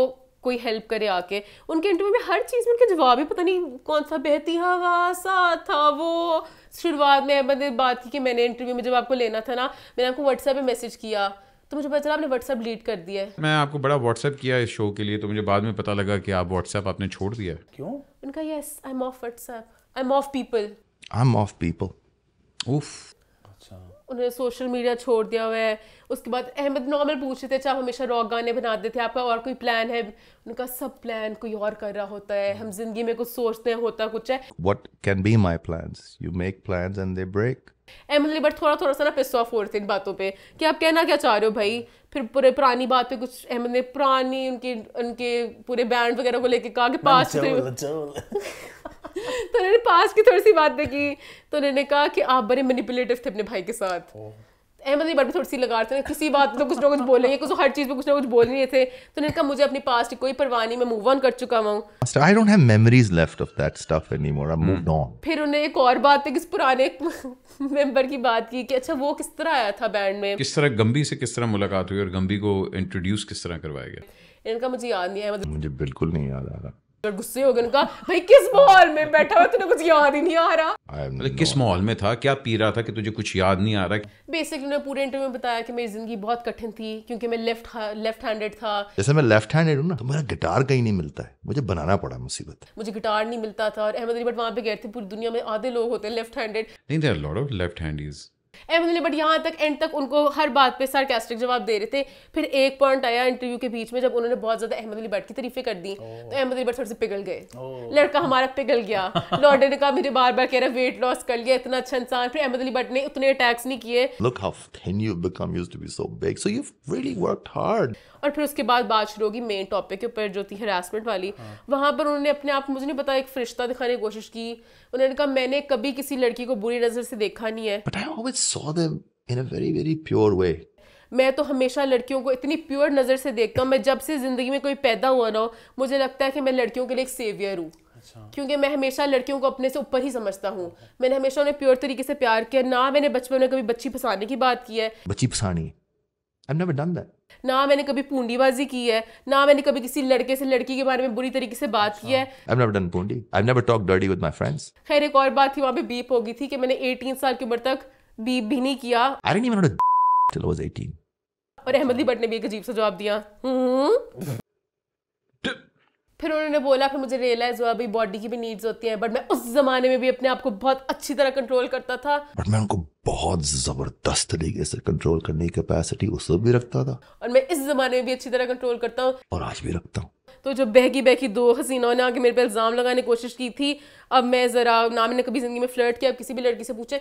कोई हेल्प करे आके उनके इंटरव्यू में हर चीज़ में उनके जवाब ही पता नहीं कौन सा बहती हवा सा था वो शुरुआत में ने बात की कि मैंने इंटरव्यू में जब आपको लेना था ना मैंने आपको व्हाट्सएप पे मैसेज किया तो मुझे पता चला आपने व्हाट्सएप डिलीट कर दिया है मैं आपको बड़ा व्हाट्सएप किया इस शो के लिए तो मुझे बाद में पता लगा कि आप व्हाट्सएप आपने छोड़ दिया क्यों उनका yes I am off WhatsApp I am off people I am off people उफ उन्होंने सोशल मीडिया छोड़ दिया हुआ है उसके बाद अहमद नॉर्मल पूछ रहे थे चाहे हमेशा रॉक गाने बनाते थे आपका और कोई प्लान है उनका सब प्लान कोई और कर रहा होता है हम जिंदगी में कुछ सोचते हैं होता कुछ है what can be my plan you make plan and they break Ahmad Ali but थोड़ा थोड़ा सा ना पिस्सा ऑफ थे इन बातों पे कि आप कहना क्या चाह रहे हो भाई फिर पूरे पुरानी बात पे कुछ अहमद ने पुरानी उनके उनके पूरे बैंड वगैरह को लेके कहा कि पास तो उन्होंने पास की थोड़ी सी बातें की तो उन्होंने कहा कि आप बड़े मैनिपुलेटिव थे अपने भाई के साथ अहमद बात भी थोड़ी सी लगा थे किसी बात तो कुछ ना कुछ बोल रहे हैं कुछ तो हर चीज़ पे कुछ ना कुछ बोल रहे थे तो उन्होंने कहा मुझे अपनी पास की कोई परवाह नहीं मैं मूव ऑन कर चुका हूँ I don't have memories left of that stuff anymore I moved on फिर उन्हें एक और बात है किस पुराने मेंबर की बात की कि अच्छा वो किस तरह आया था बैंड में किस तरह गंभी से किस तरह मुलाकात हुई और गंभी को इंट्रोड्यूस किस तरह करवाया गया इनका मुझे याद नहीं है मतलब मुझे बिल्कुल नहीं याद आ रहा गुस्से हो गए उनका भाई किस माहौल में बैठा हुआ तुझे कुछ याद ही नहीं आ रहा मतलब किस माहौल में था क्या पी रहा था कि तुझे कुछ याद नहीं आ रहा बेसिकली उन्होंने पूरे इंटरव्यू में बताया कि मेरी जिंदगी बहुत कठिन थी क्योंकि मैं लेफ्ट लेफ्ट हैंडेड था जैसे मैं लेफ्ट हैंडेड हूँ ना तो मेरा गिटार कहीं नहीं मिलता है मुझे बनाना पड़ा मुसीबत मुझे गिटार नहीं मिलता था और अहमद अली बट वहाँ पे गए थे पूरी दुनिया में आधे लोग होते हैं लेफ्ट हैंडेड नहीं there lot of left handies अली बट यहाँ तक एंड तक उनको हर बात पे सार्केस्टिक जवाब दे रहे थे फिर एक पॉइंट आया इंटरव्यू के बीच में जब उन्होंने बहुत ज्यादा अहमद अली भट्ट की तारीफें कर दी तो अहमद अली भट्ट थोड़े से पिघल गए लड़का हमारा पिघल गया लॉर्डर ने कहा मेरे बार बार कह रहा वेट लॉस कर लिया इतना अच्छा इंसान फिर अहमद अली भट्ट ने उतने अटैक्स नहीं किए look how thin you become used to be so big so you really worked hard और फिर उसके बाद बात शुरू होगी मेन टॉपिक के ऊपर जो थी हरासमेंट वाली हाँ। वहाँ पर उन्होंने अपने आप मुझे नहीं पता एक फरिश्ता दिखाने की कोशिश की उन्होंने कहा मैंने कभी किसी लड़की को बुरी नजर से देखा नहीं है but I always saw them in मैं तो हमेशा लड़कियों को इतनी प्योर नज़र से देखता हूँ मैं जब से ज़िंदगी में कोई पैदा हुआ ना हो मुझे लगता है कि मैं लड़कियों के लिए एक सेवियर हूँ अच्छा। क्योंकि मैं हमेशा लड़कियों को अपने से ऊपर ही समझता हूँ मैंने हमेशा उन्हें प्योर तरीके से प्यार किया ना मैंने बचपन में कभी बच्ची फंसाने की बात की है बच्ची फंसानी I've never done that. ना मैंने कभी पूंडीबाजी की है ना मैंने कभी किसी लड़के से लड़की के बारे में बुरी तरीके से बात की है I've never done पूंडी. I've never talked dirty with my friends. खैर एक और बात थी वहां पे बीप हो गई थी कि मैंने 18 साल की उम्र तक बीप भी नहीं किया I didn't even know till I was 18. और अहमद भट्ट ने भी एक अजीब सा जवाब दिया हम्म फिर उन्होंने बोला फिर मुझे रियलाइज हुआ अभी बॉडी की भी नीड्स होती हैं बट मैं उस जमाने में भी अपने आप को बहुत अच्छी तरह कंट्रोल करता था बट मैं उनको बहुत जबरदस्त तरीके से कंट्रोल करने की कैपेसिटी उस भी रखता था और मैं इस जमाने में भी अच्छी तरह कंट्रोल करता हूँ और आज भी रखता हूँ तो जो बहकी बहकी दो हसीनों ने आके मेरे पे इल्ज़ाम लगाने की कोशिश की थी अब मैं ज़रा ना मैंने कभी ज़िंदगी में फ्लर्ट किया किसी भी लड़की से पूछे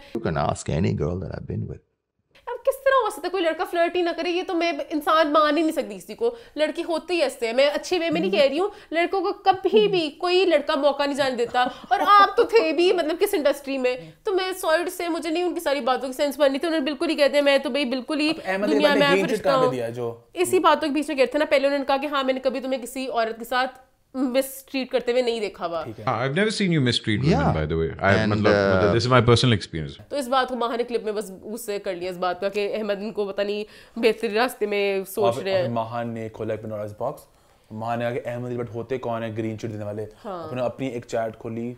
किस तरह हो सकता है कोई लड़का फ्लर्ट ही ना करे ये तो मैं इंसान मान ही नहीं सकती किसी को लड़की होती ही ऐसे मैं अच्छे वे में नहीं कह रही हूँ लड़कों को कभी भी कोई लड़का मौका नहीं जाने देता और आप तो थे भी मतलब किस इंडस्ट्री में तो मैं सॉरी से मुझे नहीं उनकी सारी बातों की सेंस बननी थी उन्होंने बिल्कुल ही कहते मैं तो भाई बिल्कुल ही दुनिया में इसी बातों के बीच में कहते ना पहले उन्होंने कहा कि हाँ मैंने कभी तुम्हें किसी औरत के साथ mistreat करते हुए नहीं देखा हुआ हाँ, I've never seen you mistreat women yeah. by the way I And, मतलब, uh, मतलब this is my personal experience तो इस बात को माहा ने क्लिप में बस उससे कर लिया इस बात का कि अहमद इनको पता नहीं बेहतर रास्ते में सोच रहे हैं माहा ने खोला एक बॉक्स माहा ने आगे अहमद बट होते कौन है ग्रीन चिट देने वाले हाँ. अपने अपनी एक चैट खोली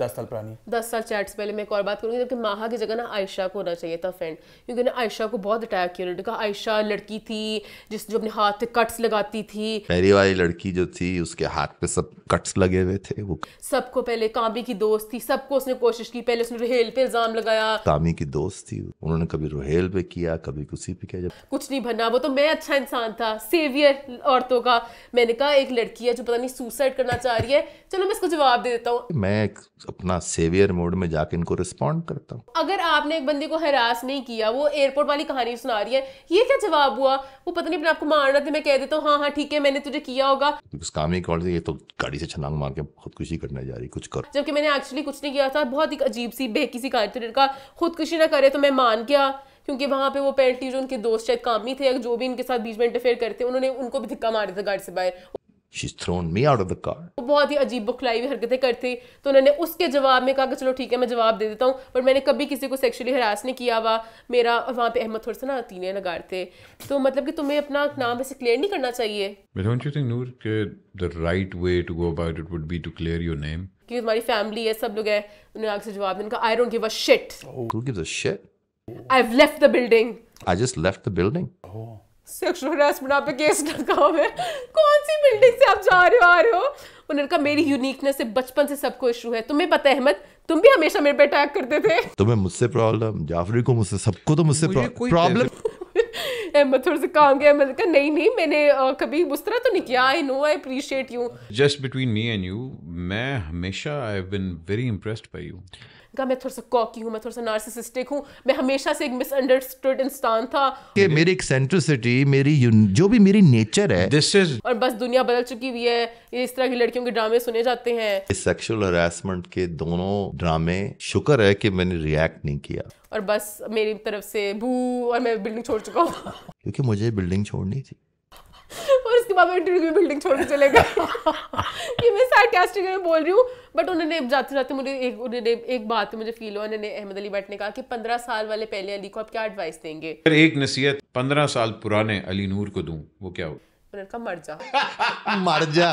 दस साल पुरानी दस साल चैट से पहले मैं एक और बात करूँगी जबकि माह की जगह ना आयशा को होना चाहिए था फ्रेंड क्योंकि ना आयशा को बहुत अटैक किया उन्होंने कहा आयशा लड़की थी जिस जो अपने हाथ पे कट्स लगाती थी मेरी वाली लड़की जो थी उसके हाथ पे सब कट्स लगे हुए थे वो सबको पहले कामी की दोस्त थी सबको उसने कोशिश की पहले उसने रोहेल पे इल्जाम लगाया कामी की दोस्त थी उन्होंने कभी रोहेल पे किया कभी किसी पे किया कुछ नहीं बना वो तो मैं अच्छा इंसान था सेवियर औरतों का मैंने कहा एक लड़की है जो पता नहीं सुसाइड करना चाह रही है चलो मैं इसको जवाब दे देता हूँ मैं अपना सेवियर मोड में जाके इनको रिस्पॉन्ड करता हूँ अगर आपने एक बंदे को हरास नहीं किया वो एयरपोर्ट वाली कहानी सुना रही है ये क्या जवाब हुआ वो पता नहीं अपने आपको मार रहा था मैं कह देता हूँ हाँ हाँ ठीक है मैंने तुझे किया होगा उस काम ही कॉल ये तो गाड़ी से छलांग मार के खुदकुशी करने जा रही कुछ कर जबकि मैंने एक्चुअली कुछ नहीं किया था बहुत ही अजीब सी बेकी सी कहानी का खुदकुशी ना करे तो मैं मान गया क्योंकि वहाँ पे वो पेनल्टी जो उनके दोस्त शायद काम ही थे जो भी इनके साथ बीच में इंटरफेयर करते उन्होंने उनको भी धिक्का मारा था गाड़ी से बाहर she's thrown me out of the car वो बहुत ही अजीब बुखलाई हुई हरकतें करते तो उन्होंने उसके जवाब में कहा कि चलो ठीक है मैं जवाब दे देता हूँ पर मैंने कभी किसी को सेक्सुअली हरास नहीं किया हुआ मेरा वहाँ पे अहमद थोड़ा सा ना तीने नगार थे तो मतलब कि तुम्हें अपना नाम ऐसे क्लियर नहीं करना चाहिए डोंट यू थिंक नूर के the right way to go about it would be to clear your name कि तुम्हारी फैमिली है सब लोग है उन्होंने आगे से जवाब दिया I don't give a shit who gives a shit I have left the building I just left the building sexual harassment पे केस लगा हुआ है कौन सी बिल्डिंग से आप जा रहे हो आ रहे हो उन्होंने कहा मेरी यूनिकनेस से बचपन से सबको इशू है तुम्हें पता है अहमद तुम भी हमेशा मेरे पे अटैक करते थे तुम्हें मुझसे प्रॉब्लम जाफरी को मुझसे सबको तो मुझसे प्रॉब्लम अहमद थोड़ा सा काम गया अहमद का नहीं नहीं मैंने कभी उस तरह तो नहीं किया I know I appreciate you just between me and you मैं हमेशा I have been very impressed by you कहा मैं थोड़ा सा कॉकी हूँ मैं थोड़ा सा नार्सिसिस्टिक हूँ मैं हमेशा से एक मिसअंडरस्टूड इंसान था कि मेरी एक्सेंट्रिसिटी मेरी जो भी मेरी नेचर है दिस इज और बस दुनिया बदल चुकी हुई है ये इस तरह की लड़कियों के ड्रामे सुने जाते हैं सेक्सुअल हरासमेंट के दोनों ड्रामे शुक्र है कि मैंने रिएक्ट नहीं किया और बस मेरी तरफ से भू और मैं बिल्डिंग छोड़ चुका हूँ क्योंकि मुझे बिल्डिंग छोड़नी थी और उसके बाद वो इंटरव्यू बिल्डिंग छोड़ के चले गए ये मैं सार्कास्टिक में बोल रही हूँ बट उन्होंने जाते जाते मुझे एक उन्होंने एक बात मुझे फील हुआ उन्होंने अहमद अली भट्ट ने कहा कि पंद्रह साल वाले पहले अली को आप क्या एडवाइस देंगे फिर एक नसीहत पंद्रह साल पुराने अली नूर को दूँ वो क्या हो उन्होंने कहा मर जा मर जा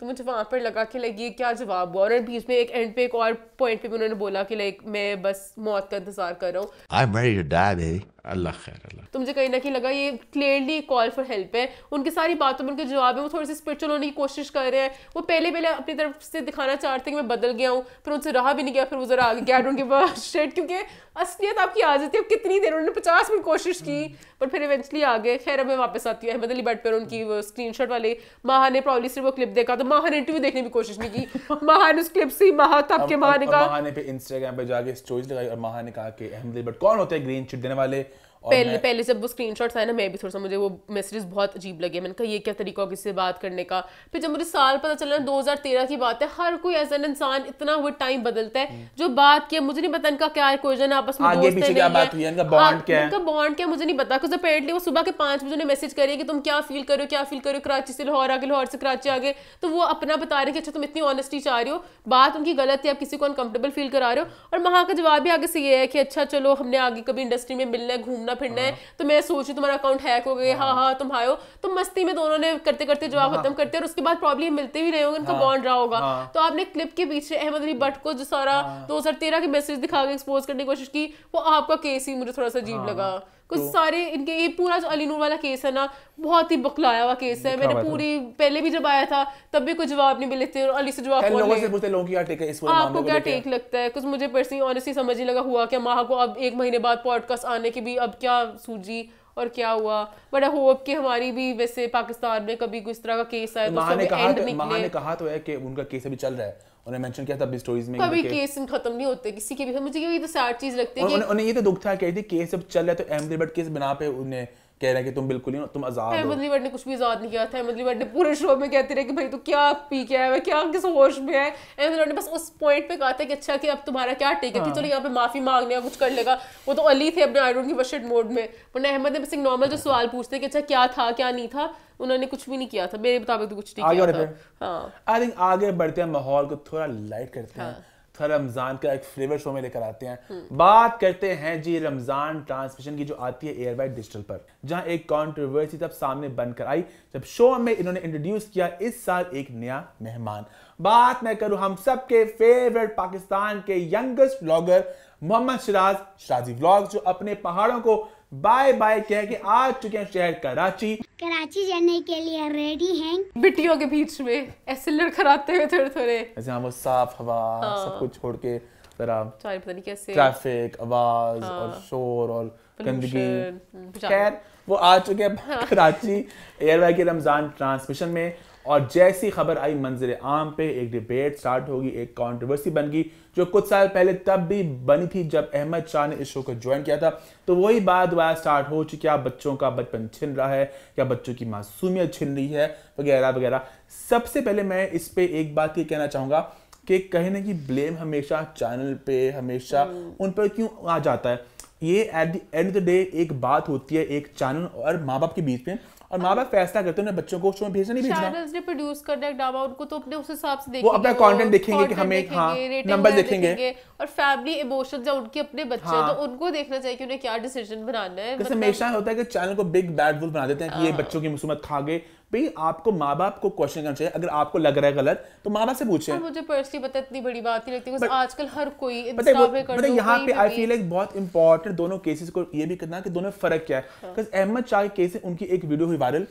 तो मुझे वहाँ पर लगा कि लाइक ये क्या जवाब हुआ और बीच में एक एंड पे एक और पॉइंट पे भी उन्होंने बोला कि लाइक मैं बस मौत का इंतजार कर रहा हूँ अल्लाह खैर अल्लाह तो मुझे कहीं ना कहीं लगा ये क्लियरली कॉल फॉर हेल्प है उनकी सारी बातों में उनके जवाब है वो थोड़े से स्पिरिचुअल होने की कोशिश कर रहे हैं वो पहले पहले अपनी तरफ से दिखाना चाहते हैं कि मैं बदल गया हूँ फिर उनसे रहा भी नहीं गया फिर वो जरा आगे गैड उनके पास अ क्योंकि असलियत आपकी आ जाती है कितनी देर उन्होंने पचास मिनट कोशिश की पर फिर इवेंचुअली आ गए खैर अब मैं वापस आती हूँ अहमद अली बट पर उनकी वो स्क्रीनशॉट वाले माह ने प्रॉब्ली सिर्फ वो क्लिप देखा तो माह ने इंटरव्यू देखने की कोशिश नहीं की माह ने उस क्लिप से माह तब के माह ने कहा माहा ने इंस्टाग्राम पर जाके स्टोरीज लगाई और माह ने कहा कि अहमद अली बट कौन होते हैं ग्रीन चिट देने वाले पहले पहले जब वो स्क्रीनशॉट्स आए ना मैं भी थोड़ा सा मुझे वो मैसेज बहुत अजीब लगे मैंने कहा ये क्या तरीका किसी से बात करने का फिर जब मुझे साल पता चला ना तेरह की बात है हर कोई एज एन इंसान इतना वो टाइम बदलता है हम्म। जो बात किया मुझे नहीं पता इनका क्या क्वेश्चन आपस में है इनका बॉन्ड हाँ, क्या मुझे नहीं पता बिकॉज अपेरेंटली वो सुबह के पांच बजे उन्हें मैसेज करिए कि तुम क्या फील करो क्या फील करो कराची से लाहौर आगे लाहौर से कराची आगे तो वो अपना बता रहे कि अच्छा तुम इतनी ऑनेस्टी चाह रहे हो बात उनकी गलत है आप किसी को अनकंफर्टेबल फील करा रहे हो और वहाँ का जवाब भी आगे से ये है कि अच्छा चलो हमने आगे कभी इंडस्ट्री में मिलना है घूमना घूमना फिरना है हाँ। तो मैं सोच रही तुम्हारा अकाउंट हैक हो गया हाँ, हाँ हाँ तुम आयो तो मस्ती में दोनों ने करते करते जवाब हाँ। खत्म करते और उसके बाद प्रॉब्लम मिलते भी रहे होंगे उनका बॉन्ड रहा होगा तो आपने क्लिप के पीछे अहमद अली भट्ट को जो सारा दो हजार तेरह के मैसेज दिखा के एक्सपोज करने की कोशिश की वो आपका केस ही मुझे थोड़ा सा अजीब लगा कुछ तो- सारे इनके ये पूरा जो अली नूर वाला केस है ना बहुत ही बकलाया हुआ केस है मैंने पूरी पहले भी जब आया था तब भी कुछ जवाब नहीं मिले थे और अली से जवाब आपको क्या टेक लगता है कुछ मुझे पर्सनली ऑनेस्टली समझ ही लगा हुआ क्या माह को अब एक महीने बाद पॉडकास्ट आने की भी अब क्या सूझी और क्या हुआ बट आई होप कि हमारी भी वैसे पाकिस्तान में कभी कुछ तरह का केस आया तो तो एंड निकले मां ने कहा तो है कि उनका केस अभी चल रहा है उन्हें मेंशन किया था अभी स्टोरीज में कभी केस खत्म नहीं होते किसी के भी मुझे ये तो सैड चीज लगती है उन्हें ये तो दुख था कहती केस अब चल रहा है तो अहमदाबाद केस बना पे उन्हें कह रहे हैं कि तुम बिल्कुल ही तुम आजाद अहमद अलीवर ने कुछ भी आजाद नहीं किया था अहमद अलीवर ने पूरे शो में कहते रहे कि भाई तू क्या पी के आया क्या किस होश में है अहमद अलीवर ने बस उस पॉइंट पे कहा था कि अच्छा कि अब तुम्हारा क्या टेक है कि हाँ। चलो यहाँ पे माफी मांगने कुछ कर लेगा वो तो अली थे अपने आयरन की वशेड मोड में वरना अहमद ने बस एक नॉर्मल जो सवाल पूछते कि अच्छा क्या था क्या नहीं था उन्होंने कुछ भी नहीं किया था मेरे मुताबिक तो कुछ नहीं किया था हाँ आई थिंक आगे बढ़ते हैं माहौल को थोड़ा लाइट करते हैं हाँ। हर रमज़ान का एक फ्लेवर शो में लेकर आते हैं बात करते हैं जी रमज़ान ट्रांसमिशन की जो आती है एयर बाई डिजिटल पर जहां एक कॉन्ट्रोवर्सी तब सामने बनकर आई जब शो में इन्होंने इंट्रोड्यूस किया इस साल एक नया मेहमान बात मैं करूं हम सबके फेवरेट पाकिस्तान के यंगेस्ट ब्लॉगर मोहम्मद शिराज शराजी ब्लॉग जो अपने पहाड़ों को बाय बाय कह के आ चुके हैं शहर कराची कराची जाने के लिए रेडी हैं बिटियों के बीच में ऐसे लड़खड़ाते हुए थोड़े थोड़े ऐसे हाँ वो साफ हवा हाँ। सब कुछ छोड़ के जरा पता नहीं ट्रैफिक आवाज हाँ। और शोर और गंदगी खैर वो आ चुके हैं हाँ। कराची एयरवे के रमजान ट्रांसमिशन में और जैसी खबर आई मंजिल आम पे एक डिबेट स्टार्ट होगी एक कंट्रोवर्सी बन गई जो कुछ साल पहले तब भी बनी थी जब अहमद शाह ने इस शो को ज्वाइन किया था तो वही बात दोबारा स्टार्ट हो चुकी है बच्चों का बचपन छिन रहा है क्या बच्चों की मासूमियत छिन रही है वगैरह वगैरह सबसे पहले मैं इस पर एक बात ये कहना चाहूँगा कि कहीं ना कि ब्लेम हमेशा चैनल पे हमेशा हम्म। उन पर क्यों आ जाता है ये at the end of the day एक बात होती है एक चैनल और माँ बाप के बीच में और माँ बाप फैसला करते हैं बच्चों को शो में भेजना नहीं भेजना ने प्रोड्यूस कर दिया उनको तो अपने उस हिसाब से देखेंगे वो अपना कंटेंट देखेंगे कि हमें हाँ नंबर देखेंगे और फैमिली इमोशन या उनके अपने बच्चे तो हाँ। उनको देखना चाहिए कि उन्हें क्या डिसीजन बनाना है मतलब हमेशा होता है कि चैनल को बिग बैड बुल बना देते हैं कि ये हाँ। बच्चों की मुसीबत खा गए पे आपको माँ बाप को क्वेश्चन करना चाहिए अगर आपको लग रहा है गलत तो माँ बाप से पूछे मुझे पर्सनली पता इतनी बड़ी बात ही लगती है आजकल हर कोई पता यहाँ पे आई फील एक बहुत इंपॉर्टेंट दोनों केसेस को ये भी करना कि दोनों फर्क क्या है अहमद शाह केस उनकी एक वीडियो हुई वायरल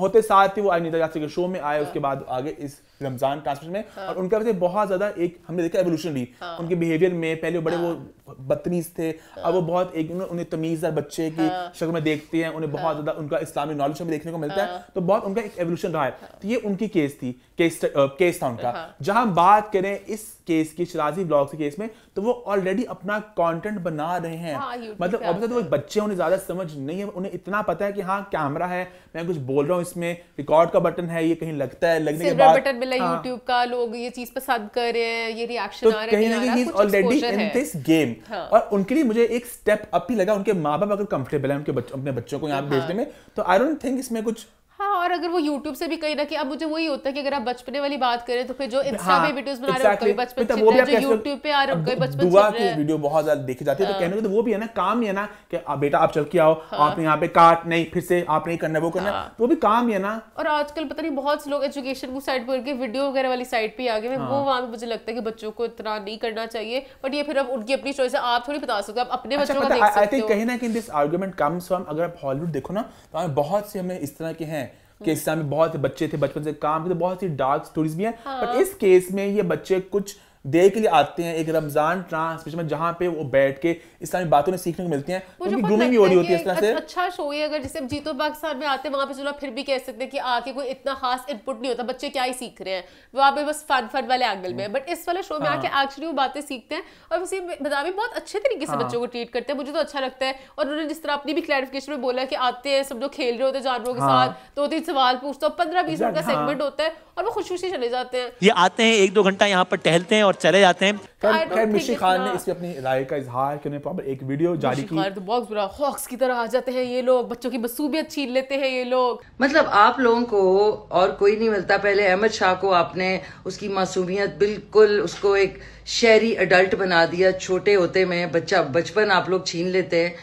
होते साथ ही वो अनिता यासी के शो में आए हाँ। उसके बाद आगे इस रमजान ट्रांसमिशन में हाँ। और उनका वजह बहुत ज्यादा एक हमने देखा एवोल्यूशन भी हाँ। उनके बिहेवियर में पहले बड़े वो बदतमीज थे अब वो बहुत एक उन्हें तमीजदार बच्चे की शक्ल में देखते हैं उन्हें बहुत ज्यादा उनका इस्लामी नॉलेज में देखने को मिलता है हाँ। तो बहुत उनका एक एवोल्यूशन रहा है हाँ। तो ये उनकी केस थी केस केस था उनका जहां हम बात करें इस केस की शराजी ब्लॉग के केस में तो वो ऑलरेडी अपना कंटेंट बना रहे हैं हाँ, मतलब अब तो बच्चे उन्हें ज्यादा समझ नहीं है उन्हें इतना पता है कि हाँ कैमरा है मैं कुछ बोल रहा हूँ इसमें रिकॉर्ड का बटन है ये कहीं लगता है लगने के बाद बटन मिला यूट्यूब का लोग ये चीज पसंद कर रहे हैं ये रिएक्शन तो कहीं ना कहीं ऑलरेडी इन दिस गेम और उनके लिए मुझे एक स्टेप अप ही लगा उनके माँ बाप अगर कंफर्टेबल है उनके बच्चों अपने बच्चों को यहाँ भेजने में तो तो आई डोंट थिंक इसमें कुछ हाँ और अगर वो YouTube से भी कहीं ना कहीं अब मुझे वही होता है कि अगर आप बचपने वाली बात करें तो फिर जो इंस्टा पे वीडियोस बना रहे हो कभी बचपन छिप रहे हैं जो YouTube पे आ रहे हो कभी बचपन दुआ की वीडियो बहुत ज्यादा देखी जाती है तो हाँ। कहने को तो वो भी है ना काम ही है ना कि आप बेटा आप चल के आओ हाँ। आपने यहाँ पे काट नहीं फिर से आपने करना वो करना हाँ। तो वो भी काम ही है ना और आजकल पता नहीं बहुत लोग एजुकेशन को साइड पर वीडियो वगैरह वाली साइड पे आ गए वो वहां पे मुझे लगता है कि बच्चों को इतना नहीं करना चाहिए बट ये फिर अब उनकी अपनी चॉइस है आप थोड़ी बता सकते हो आप अपने अच्छा, बच्चों को देख सकते हो आई थिंक कहीं ना कहीं दिस आर्गुमेंट कम्स फ्रॉम अगर आप हॉलीवुड देखो ना तो बहुत से हमें इस तरह के हैं केस में बहुत बच्चे थे बचपन से काम के तो बहुत सी डार्क स्टोरीज भी हैं बट हाँ। इस केस में ये बच्चे कुछ देर के लिए आते हैं एक रमजान ट्रांसमिशन में जहाँ पे वो बैठ के इस्लामी बातों ने सीखने को मिलती है उनकी ग्रूमिंग भी हो रही होती है इस तरह अच्छा से अच्छा शो है अगर जैसे जीतो पाकिस्तान में आते हैं वहाँ पे चलो फिर भी कह सकते हैं कि आके कोई इतना खास इनपुट नहीं होता बच्चे क्या ही सीख रहे हैं वहाँ पे बस फन फन वाले एंगल में बट इस वाले शो में आके एक्चुअली हाँ। वो बातें सीखते हैं और वैसे बदामी बहुत अच्छे तरीके से हाँ। बच्चों को ट्रीट करते हैं मुझे तो अच्छा लगता है और उन्होंने जिस तरह अपनी भी क्लैरिफिकेशन में बोला कि आते हैं सब लोग खेल रहे होते हैं जानवरों के हाँ। साथ दो तो तीन सवाल पूछते हो पंद्रह बीस मिनट का सेगमेंट होता है और वो खुशी चले जाते हैं ये आते हैं एक दो घंटा यहाँ पर टहलते हैं और चले जाते हैं खैर हाँ, खान ने इस पे अपनी राय का इजहार कि उन्हें प्रॉपर एक वीडियो जारी की तो बुरा हॉक्स की तरह आ जाते हैं ये लोग बच्चों की छीन लेते हैं ये लोग मतलब आप लोगों को और कोई नहीं मिलता पहले अहमद शाह को आपने उसकी मासूमियत बिल्कुल उसको एक शहरी अडल्ट बना दिया छोटे होते में बच्चा बचपन आप लोग छीन लेते हैं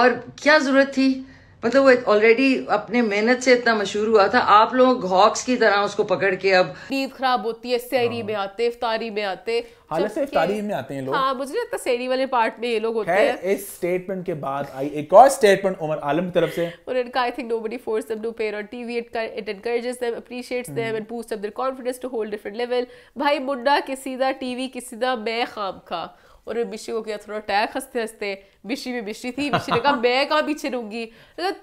और क्या जरूरत थी मतलब वो ऑलरेडी अपने मेहनत से इतना मशहूर हुआ था आप लोग घॉक्स की तरह उसको पकड़ के अब नींद खराब होती है सैरी में आते इफ्तारी में आते इफ्तारी में आते हैं लोग हाँ मुझे लगता सैरी वाले पार्ट में ये लोग होते हैं इस स्टेटमेंट के बाद आई एक और स्टेटमेंट उमर आलम की तरफ से उन्होंने कहा I think nobody force them to pair on TV it it encourages them appreciates them and boosts up their confidence to hold different level भाई मुन्ना किसी दा टीवी किसी दा मैं खाम खा और बिशी को किया थोड़ा अटैक हंसते हंसते बिशी भी बिशी थी बिशी ने कहा मैं कहाँ पीछे रहूंगी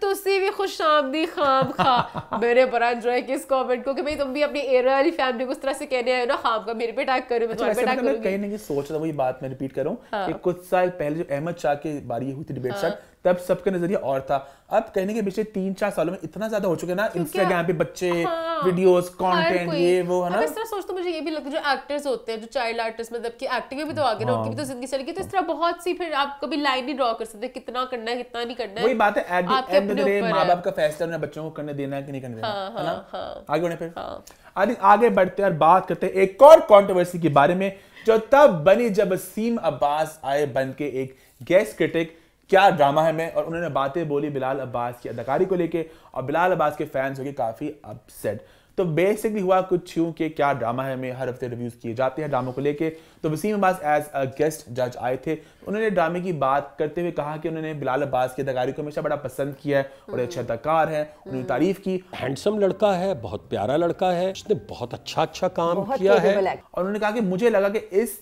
तो भी खुश आमदी खाम खा मेरे बड़ा एंजॉय किया इस कमेंट को कि भाई तुम भी अपनी एरिया वाली फैमिली को उस तरह से कहने आए ना खाम का मेरे पे अटैक करो मैं अच्छा, तुम्हारे पे अटैक मतलब करूंगी कहीं नहीं सोच रहा वही बात मैं रिपीट कर रहा हूं हाँ। कि कुछ साल पहले जो अहमद शाह की बारी हुई थी डिबेट शाह हाँ। तब सबके नजरिया और था अब कहने के पीछे तीन चार सालों में इतना ज्यादा हो चुके ना इंस्टाग्राम पे बच्चे हाँ, वीडियोस कंटेंट ये वो है ना इस तरह सोचते तो मुझे ये भी लगता है जो एक्टर्स होते हैं जो चाइल्ड आर्टिस्ट मतलब की एक्टिंग भी तो आगे हाँ, उनकी भी तो हाँ। जिंदगी गई तो इस तरह बहुत सी फिर आप कभी लाइन नहीं ड्रॉ कर सकते कितना करना है कितना नहीं करना है वही बात है माँ बाप का फैसला उन्हें बच्चों को करने देना है कि नहीं करने देना हाँ, हाँ, आगे बढ़े फिर आगे बढ़ते और बात करते हैं एक और कंट्रोवर्सी के बारे में जो तब बनी जब सीम अब्बास आए बन के एक गेस्ट क्रिटिक क्या ड्रामा है मैं और उन्होंने बातें बोली बिलाल अब्बास की अदाकारी को लेके और बिलाल अब्बास के फैंस हो गए काफ़ी अपसेट तो बेसिकली हुआ कुछ यूँ कि क्या ड्रामा है मैं हर हफ्ते रिव्यूज़ किए जाते हैं ड्रामा को लेके तो Wasim Abbas as a guest जज आए थे उन्होंने ड्रामे की बात करते हुए कहा कि उन्होंने बिलाल अब्बास की अदाकारी को हमेशा बड़ा पसंद किया है और अच्छे अदाकार है उन्होंने हम्म। तारीफ की हैंडसम लड़का है बहुत प्यारा लड़का है उसने बहुत अच्छा अच्छा काम किया है और उन्होंने कहा कि मुझे लगा कि इस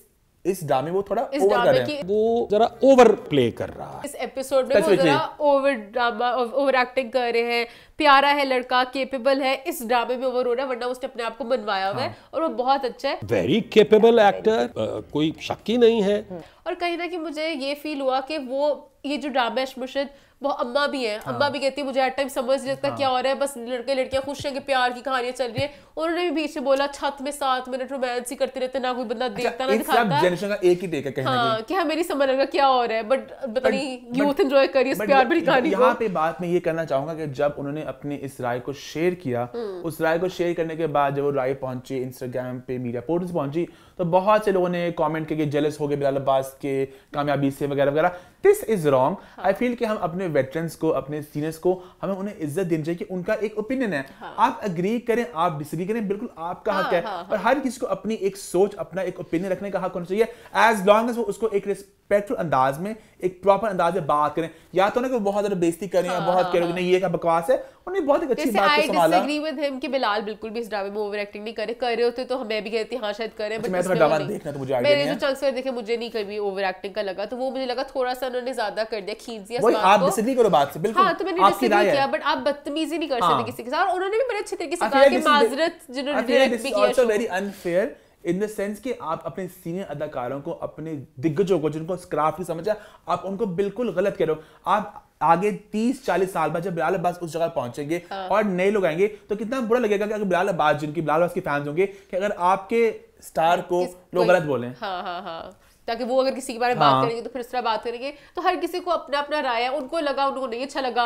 इस ड्रामे वो थोड़ा इस ओवर कर की वो जरा ओवर प्ले कर रहा है इस एपिसोड में वो जरा ओवर ड्रामा ओवर एक्टिंग कर रहे हैं प्यारा है लड़का केपेबल है इस ड्रामे में ओवर हो रहा है वरना उसने अपने आप को मनवाया हुआ है हाँ। और वो बहुत अच्छा है वेरी केपेबल एक्टर कोई शक ही नहीं है और कहीं ना कहीं मुझे ये फील हुआ कि वो ये जो ड्रामा है वो अम्मा भी हैं हाँ। अम्मा भी कहती है मुझे हर टाइम समझ नहीं लगता हाँ। क्या हो रहा है बस लड़के लड़कियां खुश हैं कि प्यार की कहानियां चल रही है उन्होंने भी बीच में बोला छत में सात मिनट रोमांस ही करते रहते ना कोई बंदा अच्छा, देखता ना दिखाता का एक ही टेक है हाँ, क्या हाँ, मेरी समझ लगा क्या हो रहा है बट पता नहीं यूथ एंजॉय करिए इस प्यार भरी कहानी यहाँ पे बात मैं ये करना चाहूंगा कि जब उन्होंने अपने इस राय को शेयर किया हम्म। उस राय को शेयर करने के बाद जब वो राय पहुंची इंस्टाग्राम पे मीडिया पोर्टल पहुंची तो बहुत से लोगों ने कमेंट किया जेलस हो गए बिलाल अब्बास के कामयाबी से वगैरह वगैरह this is wrong I feel कि हम अपने अपने वेटरन्स को अपने सीनियर्स को हमें उन्हें इज्जत देनी चाहिए कि उनका एक ओपिनियन है हाँ। आप अग्री करें आप डिसग्री करें बिल्कुल आपका हाँ, हक है हाँ, और हाँ। हर किसी को अपनी एक सोच अपना एक ओपिनियन रखने का हक होना चाहिए एज लॉन्ग एज वो उसको एक रिस्पेक्टफुल अंदाज में एक प्रॉपर अंदाज में बात करें या तो ना कि बहुत ज्यादा बेइज्जती करें या हाँ, बहुत हाँ, करें नहीं ये का बकवास है उन्हें बहुत एक अच्छी बात को संभाला आई विद हिम कि बिलाल बिल्कुल भी इस ड्रामे में ओवर एक्टिंग नहीं करे कर रहे होते तो हमें भी कहती हां शायद करें बट मैं थोड़ा ड्रामा देखना तो मुझे आईडिया नहीं है मैंने जो चंक्स देखे मुझे नहीं कभी ओवर एक्टिंग का लगा तो वो मुझे लगा थोड़ा सा उन्होंने ज्यादा कर दिया खींच दिया डिसएग्री करो बात से बिल्कुल हाँ, तो मैंने आपकी राय किया बट आप बदतमीजी नहीं कर सकते हाँ। किसी के साथ और उन्होंने भी बड़े अच्छे तरीके से कहा कि माजरत जिन्होंने डायरेक्ट भी किया so very unfair in the sense कि आप अपने सीनियर अदाकारों को अपने दिग्गजों को जिनको स्क्राफ भी समझा आप उनको बिल्कुल गलत कह रहे हो आप आगे तीस चालीस साल बाद जब बिलाल अब्बास उस जगह पहुंचेंगे हाँ। और नए लोग आएंगे तो कितना बुरा लगेगा कि अगर बिलाल अब्बास जिनकी बिलाल अब्बास के फैंस होंगे कि अगर आपके स्टार को लोग गलत बोले हाँ, हाँ, हाँ. ताकि वो अगर किसी के बारे में हाँ। बात करेंगे तो फिर इस तरह बात करेंगे तो हर किसी को अपना अपना राय है उनको लगा उनको नहीं अच्छा लगा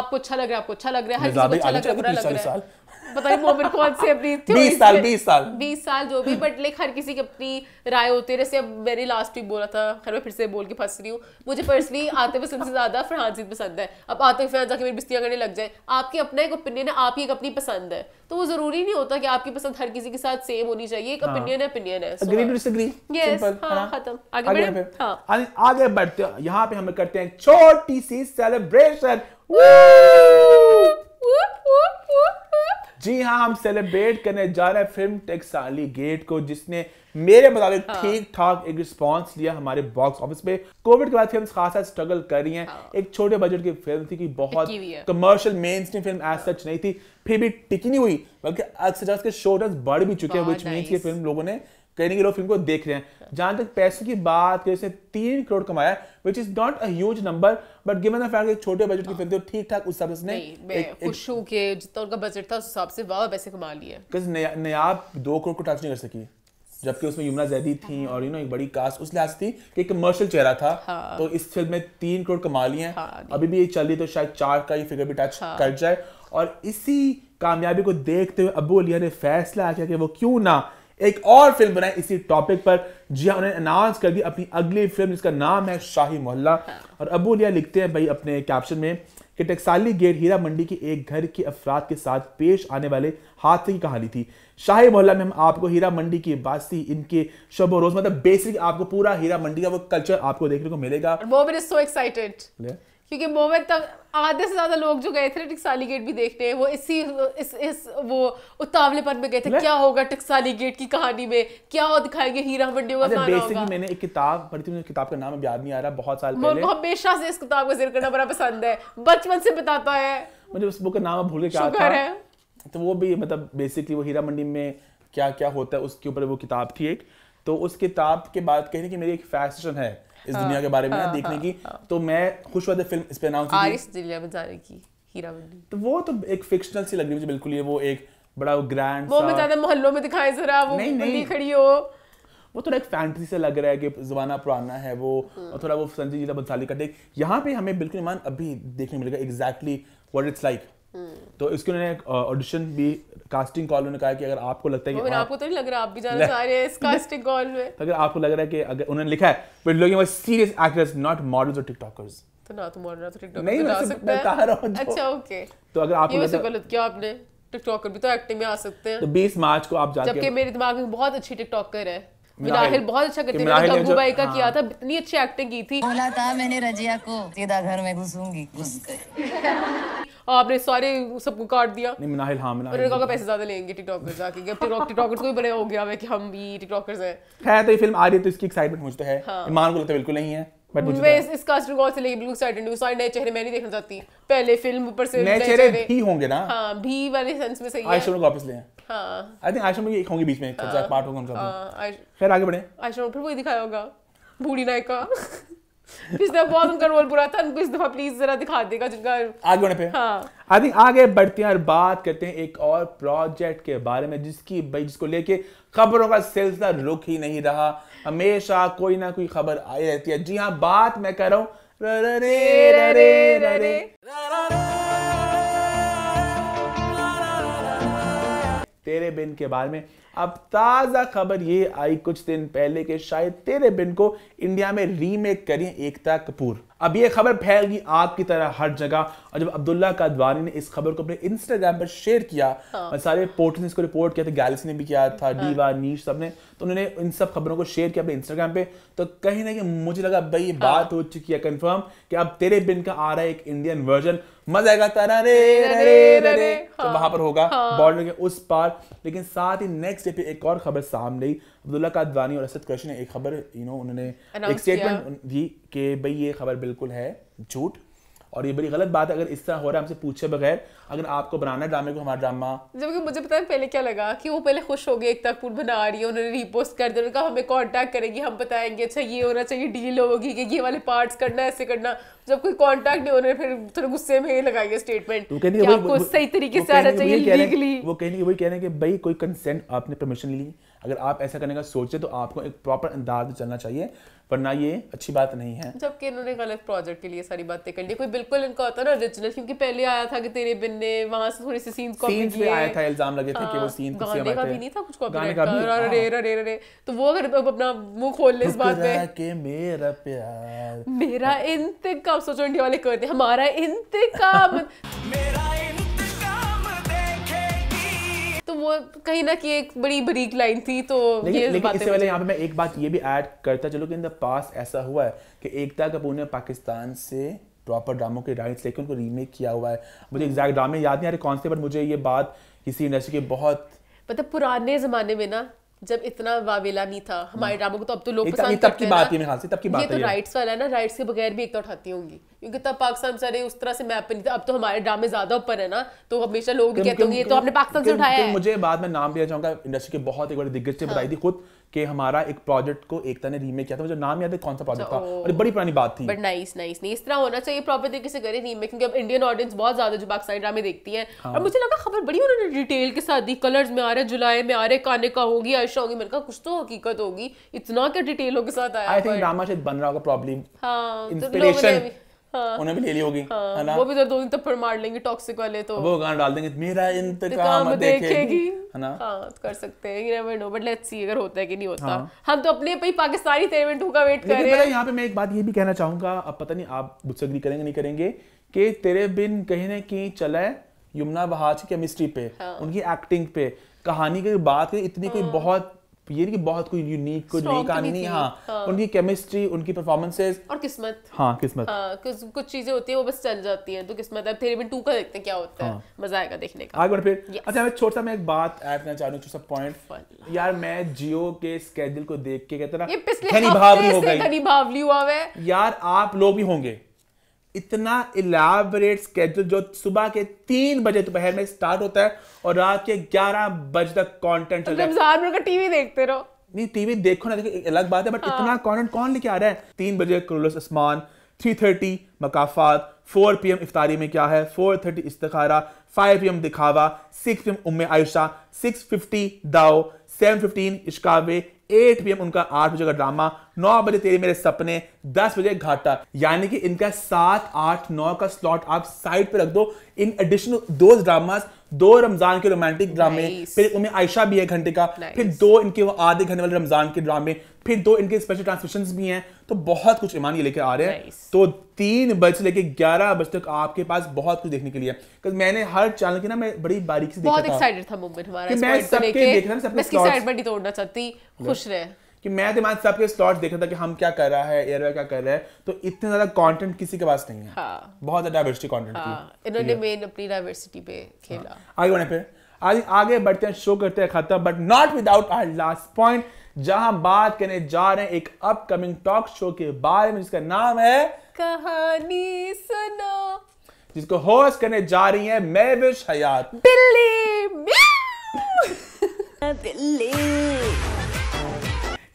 आपको अच्छा लग रहा है आपको अच्छा लग रहा है हर किसी को अच्छा लग रहा है पता नहीं मोमेंट कौन से अपनी बीस साल बीस साल बीस साल जो भी बट लाइक हर किसी की अपनी राय होती है जैसे अब मैंने लास्ट वीक बोला था खैर मैं फिर से बोल के फंस रही हूँ मुझे पर्सनली आते असलम सबसे ज़्यादा फरहान जीत पसंद है अब आते फरहान जाके मेरी बिस्तियाँ करने लग जाए आपके अपना एक ओपिनियन है आपकी एक अपनी पसंद है तो वो ज़रूरी नहीं होता कि आपकी पसंद हर किसी के साथ सेम होनी चाहिए एक ओपिनियन हाँ। है ओपिनियन है अग्री हाँ, हाँ। खत्म आगे आगे बढ़ते यहाँ पे हम करते हैं छोटी सी celebration Woo! Woo! Woo! Woo! जी हाँ हम सेलिब्रेट करने जा रहे हैं फिल्म टेक्साली गेट को जिसने मेरे मुताबिक हाँ। ठीक ठाक एक रिस्पांस लिया हमारे बॉक्स ऑफिस पे कोविड के बाद फिल्म खासा स्ट्रगल कर रही हैं हाँ। एक छोटे बजट की फिल्म थी कि बहुत commercial main stream film as such नहीं थी फिर भी टिकी नहीं हुई बल्कि अक्सर के शोटर्स बढ़ भी चुके हैं विच मीन्स फिल्म लोगों ने कहीं के लोग फिल्म को देख रहे हैं जहां तक पैसे की बात करें उसने तीन करोड़ कमाया विच इज नॉट अज number but given the fact एक छोटे बजट की हाँ। फिल्म थी ठीक ठाक उस हिसाब से जितना उनका बजट था उस हिसाब से वाह पैसे कमा लिए बिकॉज नयाब दो करोड़ को टच नहीं कर सकी जबकि उसमें यमुना जैदी थी हाँ। और यू नो एक बड़ी कास्ट उस लिहाज थी कि कमर्शियल चेहरा था हाँ। तो इस फिल्म में तीन करोड़ कमा लिए हैं हाँ, अभी भी ये चल रही तो शायद चार का ये फिगर भी टच हाँ। कर जाए और इसी कामयाबी को देखते हुए अबू अलिया ने फैसला किया कि वो क्यों ना एक और फिल्म बनाई इसी टॉपिक पर जी हाँ उन्होंने अनाउंस कर दी अपनी अगली फिल्म जिसका नाम है शाही मोहल्ला हाँ। और अबू लिया लिखते हैं भाई अपने कैप्शन में कि टेक्साली गेट हीरा मंडी के एक घर के अफराद के साथ पेश आने वाले हादसे की कहानी थी शाही मोहल्ला में हम आपको हीरा मंडी की बासी इनके शब रोज मतलब बेसिक आपको पूरा हीरा मंडी का वो कल्चर आपको देखने को मिलेगा वो भी सो एक्साइटेड क्योंकि मोमेंट तक आधे से ज़्यादा लोग जो गए थे टिकसाली गेट भी देखने वो इसी इस इस वो उतावलेपन में गए थे क्या होगा टिकसाली गेट की कहानी में क्या हो दिखाएंगे हीरा मंडी का बेसिकली अच्छा, मैंने एक किताब पढ़ी थी किताब का नाम अभी याद नहीं आ रहा बहुत साल पहले हमेशा से इस किताब का जिक्र करना बड़ा पसंद है बचपन से बताता है मुझे उस बुक का नाम भूल गया क्या था तो वो भी मतलब बेसिकली वो हीरा मंडी में क्या क्या होता है उसके ऊपर वो किताब थी एक तो उस किताब के बाद कहीं ना कि मेरी एक फैशन है इस दुनिया के हाँ, बारे में हाँ, देखने हाँ, की तो मैं खुश हुआ फिल्म इस पे अनाउंस आरिस दिलिया बजाने की हीरावंडी तो वो तो एक फिक्शनल सी लग रही मुझे बिल्कुल ये वो एक बड़ा ग्रैंड वो मैं ज्यादा मोहल्लों में दिखाए जरा वो नहीं, नहीं खड़ी हो वो थोड़ा एक फैंटसी से लग रहा है कि जमाना पुराना है वो और थोड़ा वो संजय लीला बंसाली का देख यहाँ पे हमें बिल्कुल ईमान अभी देखने मिलेगा exactly what it's like hmm. तो इसके उन्होंने ऑडिशन भी कास्टिंग कॉल उन्होंने कहा कि अगर आपको लगता है कि आप, आपको तो नहीं लग रहा आप भी जाना चाह रहे हैं इस कास्टिंग कॉल में तो अगर आपको लग रहा है कि अगर उन्होंने लिखा है बट लोग were serious actors not models और टिकटॉकर्स तो ना तो मॉडल ना तो टिकटॉकर नहीं मैं तो बता रहा हूं अच्छा ओके तो अगर आपको ये गलत क्या आपने टिकटॉकर भी तो एक्टिंग में आ सकते हैं तो 20 मार्च को आप जाके जबकि मेरे दिमाग में बहुत अच्छी टिकटॉकर है मिनाहिल बहुत अच्छा करती थी गंगू बाई का किया हाँ। था इतनी अच्छी एक्टिंग की थी बोला था मैंने रजिया को सीधा घर में घुसूंगी घुस गई आपने सारे सबको काट दिया नहीं मिनाहिल हां मिनाहिल और उन्होंने का पैसे ज्यादा लेंगे टिकटॉकर्स आके कि अब टिकटॉक टिकटॉकर्स को भी बड़े हो गया है कि हम भी टिकटॉकर्स हैं खैर तो ये फिल्म आ रही है तो इसकी एक्साइटमेंट मुझे तो है ईमान हाँ। को लगता बिल्कुल नहीं है बट मुझे मैं तो इस, इस कास्ट को से लेके बिल्कुल एक्साइटेड हूं सारे नए चेहरे मैं नहीं देखना चाहती पहले फिल्म ऊपर से नए चेहरे ही होंगे ना हां भी वाले सेंस में सही है आई शुड गो वापस ले आए आई थिंक आयशा मुझे एक बीच में कब्जा एक हाँ। पार्ट होगा उनका हाँ, खैर आगे बढ़े आयशा फिर वही दिखाया होगा बूढ़ी नायक का दफा बहुत उनका रोल बुरा था उनको इस दफा प्लीज जरा दिखा देगा जिनका आगे बढ़ने पे आई थिंक आगे बढ़ते हैं और बात करते हैं एक और प्रोजेक्ट के बारे में जिसकी भाई जिसको लेके खबरों का सिलसिला रुक ही नहीं रहा हमेशा कोई ना कोई खबर आई रहती है जी हाँ बात मैं कर रहा हूँ तेरे बिन के बारे में अब ताज़ा खबर ये आई कुछ दिन पहले के शायद तेरे बिन को इंडिया में रीमेक करें एकता कपूर अब ये खबर फैल गई आग की तरह हर जगह और जब अब्दुल्ला कादवानी ने इस खबर को अपने इंस्टाग्राम पर शेयर किया हाँ। सारे पोर्टल ने इसको रिपोर्ट किया था तो गैलिस ने भी किया था हाँ। डीवा नीश सब ने तो उन्होंने इन सब खबरों को शेयर किया अपने इंस्टाग्राम पे तो कहीं ना कहीं मुझे लगा भाई ये हाँ। बात हो चुकी है कंफर्म कि अब तेरे बिन का आ रहा है एक इंडियन वर्जन मजा आएगा तरा रे रे रे रे, तो हाँ। वहां पर होगा हाँ। बॉर्डर के उस पार लेकिन साथ ही नेक्स्ट डे पे एक और खबर सामने आई अब्दुल्ला का और असद कृष्ण ने एक खबर यू नो उन्होंने एक स्टेटमेंट दी कि भाई ये खबर बिल्कुल है झूठ और ये बड़ी गलत बात है अगर इस तरह हो रहा है हमसे पूछे बगैर अगर आपको बनाना ड्रामे को हमारा ड्रामा जबकि मुझे पता है पहले क्या लगा कि वो पहले खुश हो गए एक तक तकपुर बना रही है उन्होंने रीपोस्ट कर दिया उन्होंने हमें कॉन्टैक्ट करेगी हम बताएंगे अच्छा ये होना चाहिए डील होगी कि ये वाले पार्ट्स करना ऐसे करना जब कोई कॉन्टैक्ट नहीं हो रहा फिर थोड़ा गुस्से में लगाएंगे स्टेटमेंट आपको सही तरीके से आना चाहिए लीगली वो कहने की वही कह रहे हैं कि भाई कोई कंसेंट आपने परमिशन ली अगर आप ऐसा करने का सोचे तो आपको एक प्रॉपर अंदाज चलना चाहिए वरना ये अच्छी बात नहीं है जबकि इन्होंने गलत प्रोजेक्ट के लिए सारी बातें कर ली कोई बिल्कुल इनका होता ना ओरिजिनल क्योंकि पहले आया था कि तेरे बिन ने वहां से थोड़ी सी सीन कॉपी किए आया था इल्जाम लगे थे कि वो हाँ, सीन गाने का भी नहीं था कुछ कॉपी का रे हाँ। अरे अरे अरे तो वो अगर अपना मुंह खोल ले इस बात पे कि मेरा प्यार मेरा इंतकाम सोचो इंडिया वाले करते हमारा इंतकाम मेरा तो वो कहीं ना कहीं एक बड़ी बारीक लाइन थी तो लेकिन, ये लेकिन इससे पहले यहाँ पे मैं एक बात ये भी ऐड करता चलो कि इन द पास ऐसा हुआ है कि एकता कपूर ने पाकिस्तान से प्रॉपर ड्रामों के राइट्स लेकर उनको रीमेक किया हुआ है मुझे एग्जैक्ट हम्म। ड्रामे याद नहीं आ रहे कौन से बट मुझे ये बात किसी इंडस्ट्री के बहुत मतलब पुराने जमाने में ना जब इतना वावेला नहीं था हमारे ड्रामों हाँ। को तो अब तो लोग पसंद तब की बात है मेरे तब की बात तो ये तो राइट्स वाला है ना राइट्स के बगैर भी एक तो उठाती होंगी क्योंकि तब पाकिस्तान सारे उस तरह से मैप पे नहीं था अब तो हमारे ड्रामे ज्यादा ऊपर है ना तो हमेशा लोग भी कहते होंगे ये तो आपने पाकिस्तान से उठाया है मुझे बाद में नाम भी आ जाऊंगा इंडस्ट्री के बहुत एक बड़ी दिग्गज से हाँ। बताई थी खुद कि हमारा एक प्रोजेक्ट को एकता ने रीमेक किया था मुझे नाम याद है कौन सा प्रोजेक्ट था और अच्छा, ये बड़ी पुरानी बात थी बट नाइस नाइस नहीं इस तरह होना चाहिए प्रॉपर तरीके से करें रीमेक क्योंकि अब इंडियन ऑडियंस बहुत ज्यादा जो पाकिस्तानी ड्रामे देखती है हाँ. और मुझे लगा खबर बड़ी उन्होंने डिटेल के साथ दी कलर्स में आ रहे जुलाई में आ रहे काने का होगी आयशा होगी मेरे का कुछ तो हकीकत होगी इतना क्या डिटेलों के साथ आया आई थिंक ड्रामा शायद बन रहा होगा प्रॉब्लम हाँ, तो इंस्पिरेशन हाँ। उन्हें भी ले ली होगी हाँ। है ना वो भी तो दो दिन थप्पड़ मार लेंगे टॉक्सिक वाले तो वो गाना डाल देंगे मेरा इंतकाम तो देखेगी है ना हाँ तो कर सकते हैं you never know but let's see अगर होता है कि नहीं होता हाँ, हम तो अपने पे पाकिस्तानी का वेट कर रहे हैं यहाँ पे मैं एक बात ये भी कहना चाहूंगा अब पता नहीं आप मुझसे एग्री करेंगे नहीं करेंगे कि तेरे बिन कहीं ना कहीं चला यमुना बहाज की केमिस्ट्री पे हाँ। उनकी एक्टिंग पे कहानी की बात इतनी कोई बहुत ये नहीं कि बहुत कोई यूनिक कुछ नई तो कहानी हाँ, हाँ उनकी केमिस्ट्री उनकी परफॉर्मेंसेस और किस्मत हाँ किस्मत हाँ, कुछ कुछ चीजें होती है वो बस चल जाती हैं तो किस्मत अब थेरेबिन टू का देखते हैं क्या होता हाँ, है मजा आएगा देखने का आगे फिर अच्छा मैं छोटा मैं एक बात ऐड करना चाह रहा हूँ छोटा पॉइंट यार मैं जियो के स्केड्यूल को देख के कहता ना घनी भावली हो गई घनी भावली हुआ है यार आप लोग भी होंगे इतना इलाबरेट स्केड्यूल जो सुबह के तीन बजे दोपहर में स्टार्ट होता है और रात के ग्यारह बजे तक कॉन्टेंट चल रहा टीवी देखते रहो नहीं टीवी देखो ना देखो अलग बात है बट हाँ। इतना कॉन्टेंट कौन लेके आ रहा है तीन बजे क्रोलस उस्मान थ्री थर्टी मकाफात फोर पी एम इफ्तारी में क्या है फोर थर्टी इस्तखारा फाइव पी एम दिखावा सिक्स पी एम उम आयुषा सिक्स फिफ्टी दाओ सेवन फिफ्टीन इश्कावे एट पी एम उनका आठ बजे का ड्रामा नौ बजे तेरे मेरे सपने दस बजे घाटा यानी कि इनका सात आठ नौ का स्लॉट आप साइड पे रख दो इन एडिशनल दो ड्रामास दो रमजान के रोमांटिक ड्रामे nice. फिर उनमें आयशा भी है घंटे का nice. फिर दो इनके आधे घंटे वाले रमजान के ड्रामे फिर दो इनके स्पेशल ट्रांसमिशन भी हैं तो बहुत कुछ ईमान ये लेकर आ रहे हैं nice. तो तीन बज से लेकर ग्यारह बजे तक आपके पास बहुत कुछ देखने के लिए मैंने हर चैनल की ना मैं बड़ी बारीकी से बहुत एक्साइटेड था मुंबई हमारा मैं सबके देख रहा खुश रहे कि मैं दिमाग से आपके स्लॉट देख रहा था कि हम क्या कर रहा है एयरवे क्या कर रहा है तो इतने ज्यादा कंटेंट किसी के पास नहीं है हाँ। बहुत ज्यादा डाइवर्सिटी कंटेंट हाँ। इन्होंने मेन अपनी डाइवर्सिटी पे खेला हाँ। आगे बढ़ने पे आज आगे बढ़ते हैं शो करते हैं खत्म but not without our last point जहां बात करने जा रहे हैं एक अपकमिंग टॉक शो के बारे में जिसका नाम है कहानी सुनो जिसको होस्ट करने जा रही है महविश हयात बिल्ली बिल्ली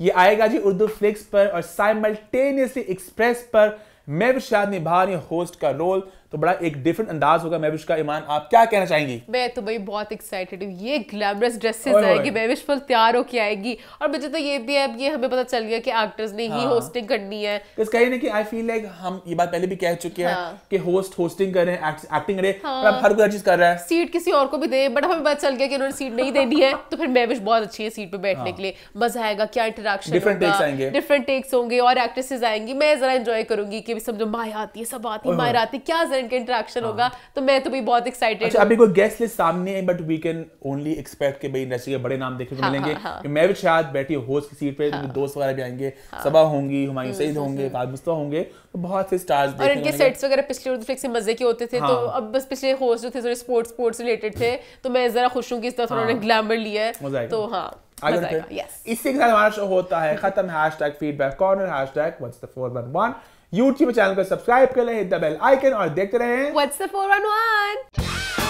ये आएगा जी उर्दू फ्लिक्स पर और साइमल्टेनियसली एक्सप्रेस पर मैं विशाद निभा रही होस्ट का रोल तो बड़ा एक डिफरेंट अंदाज होगा महविश का ईमान आप क्या कहना चाहेंगी मैं तो भाई बहुत एक्साइटेड हूँ ये ग्लैमरस ड्रेसेस आएगी महविश फुल तैयार होकर आएगी और मुझे तो ये भी है ये हमें पता चल गया कि एक्टर्स ने हाँ। ही होस्टिंग करनी है बस कहीं ना कि आई फील लाइक हम ये बात पहले भी कह चुके हैं हाँ। कि होस्ट होस्टिंग कर रहे हैं एक्टिंग करे और हाँ। अब हर कोई चीज कर रहा है सीट किसी और को भी दे बट हमें पता चल गया कि उन्होंने सीट नहीं देनी है तो फिर महविश बहुत अच्छी है सीट पर बैठने हाँ। के लिए मजा आएगा क्या इंटरेक्शन डिफरेंट टेक्स आएंगे डिफरेंट टेक्स होंगे और एक्ट्रेसेस आएंगी मैं जरा एंजॉय करूंगी कि सब जो माया आती है सब आती है माया आती है क्या साथ इनका इंटरेक्शन होगा तो मैं तो भी बहुत एक्साइटेड अच्छा अभी कोई गेस्ट लिस्ट सामने है but we can only expect के भाई इंडस्ट्री के बड़े नाम देखने को हाँ, मिलेंगे हाँ, हाँ। मैं भी शायद बैठी होस्ट की सीट पे तो दोस्त वगैरह भी आएंगे सभा होंगी हमारी हम्म, सईद हम्म, होंगे हम्म। काज मुस्तफा होंगे तो बहुत से स्टार्स और इनके सेट्स वगैरह पिछले उर्दू फ्लिक से मजे के होते थे तो अब बस पिछले होस्ट जो थे थोड़े स्पोर्ट्स स्पोर्ट्स रिलेटेड थे तो मैं जरा खुश हूँ कि इस तरह उन्होंने ग्लैमर लिया है तो हाँ इसी के साथ हमारा शो होता है खत्म hash tag feedback corner hash tag what's the four one one YouTube channel को सब्सक्राइब कर लें हिट द बेल आइकन और देखते रहें वन 411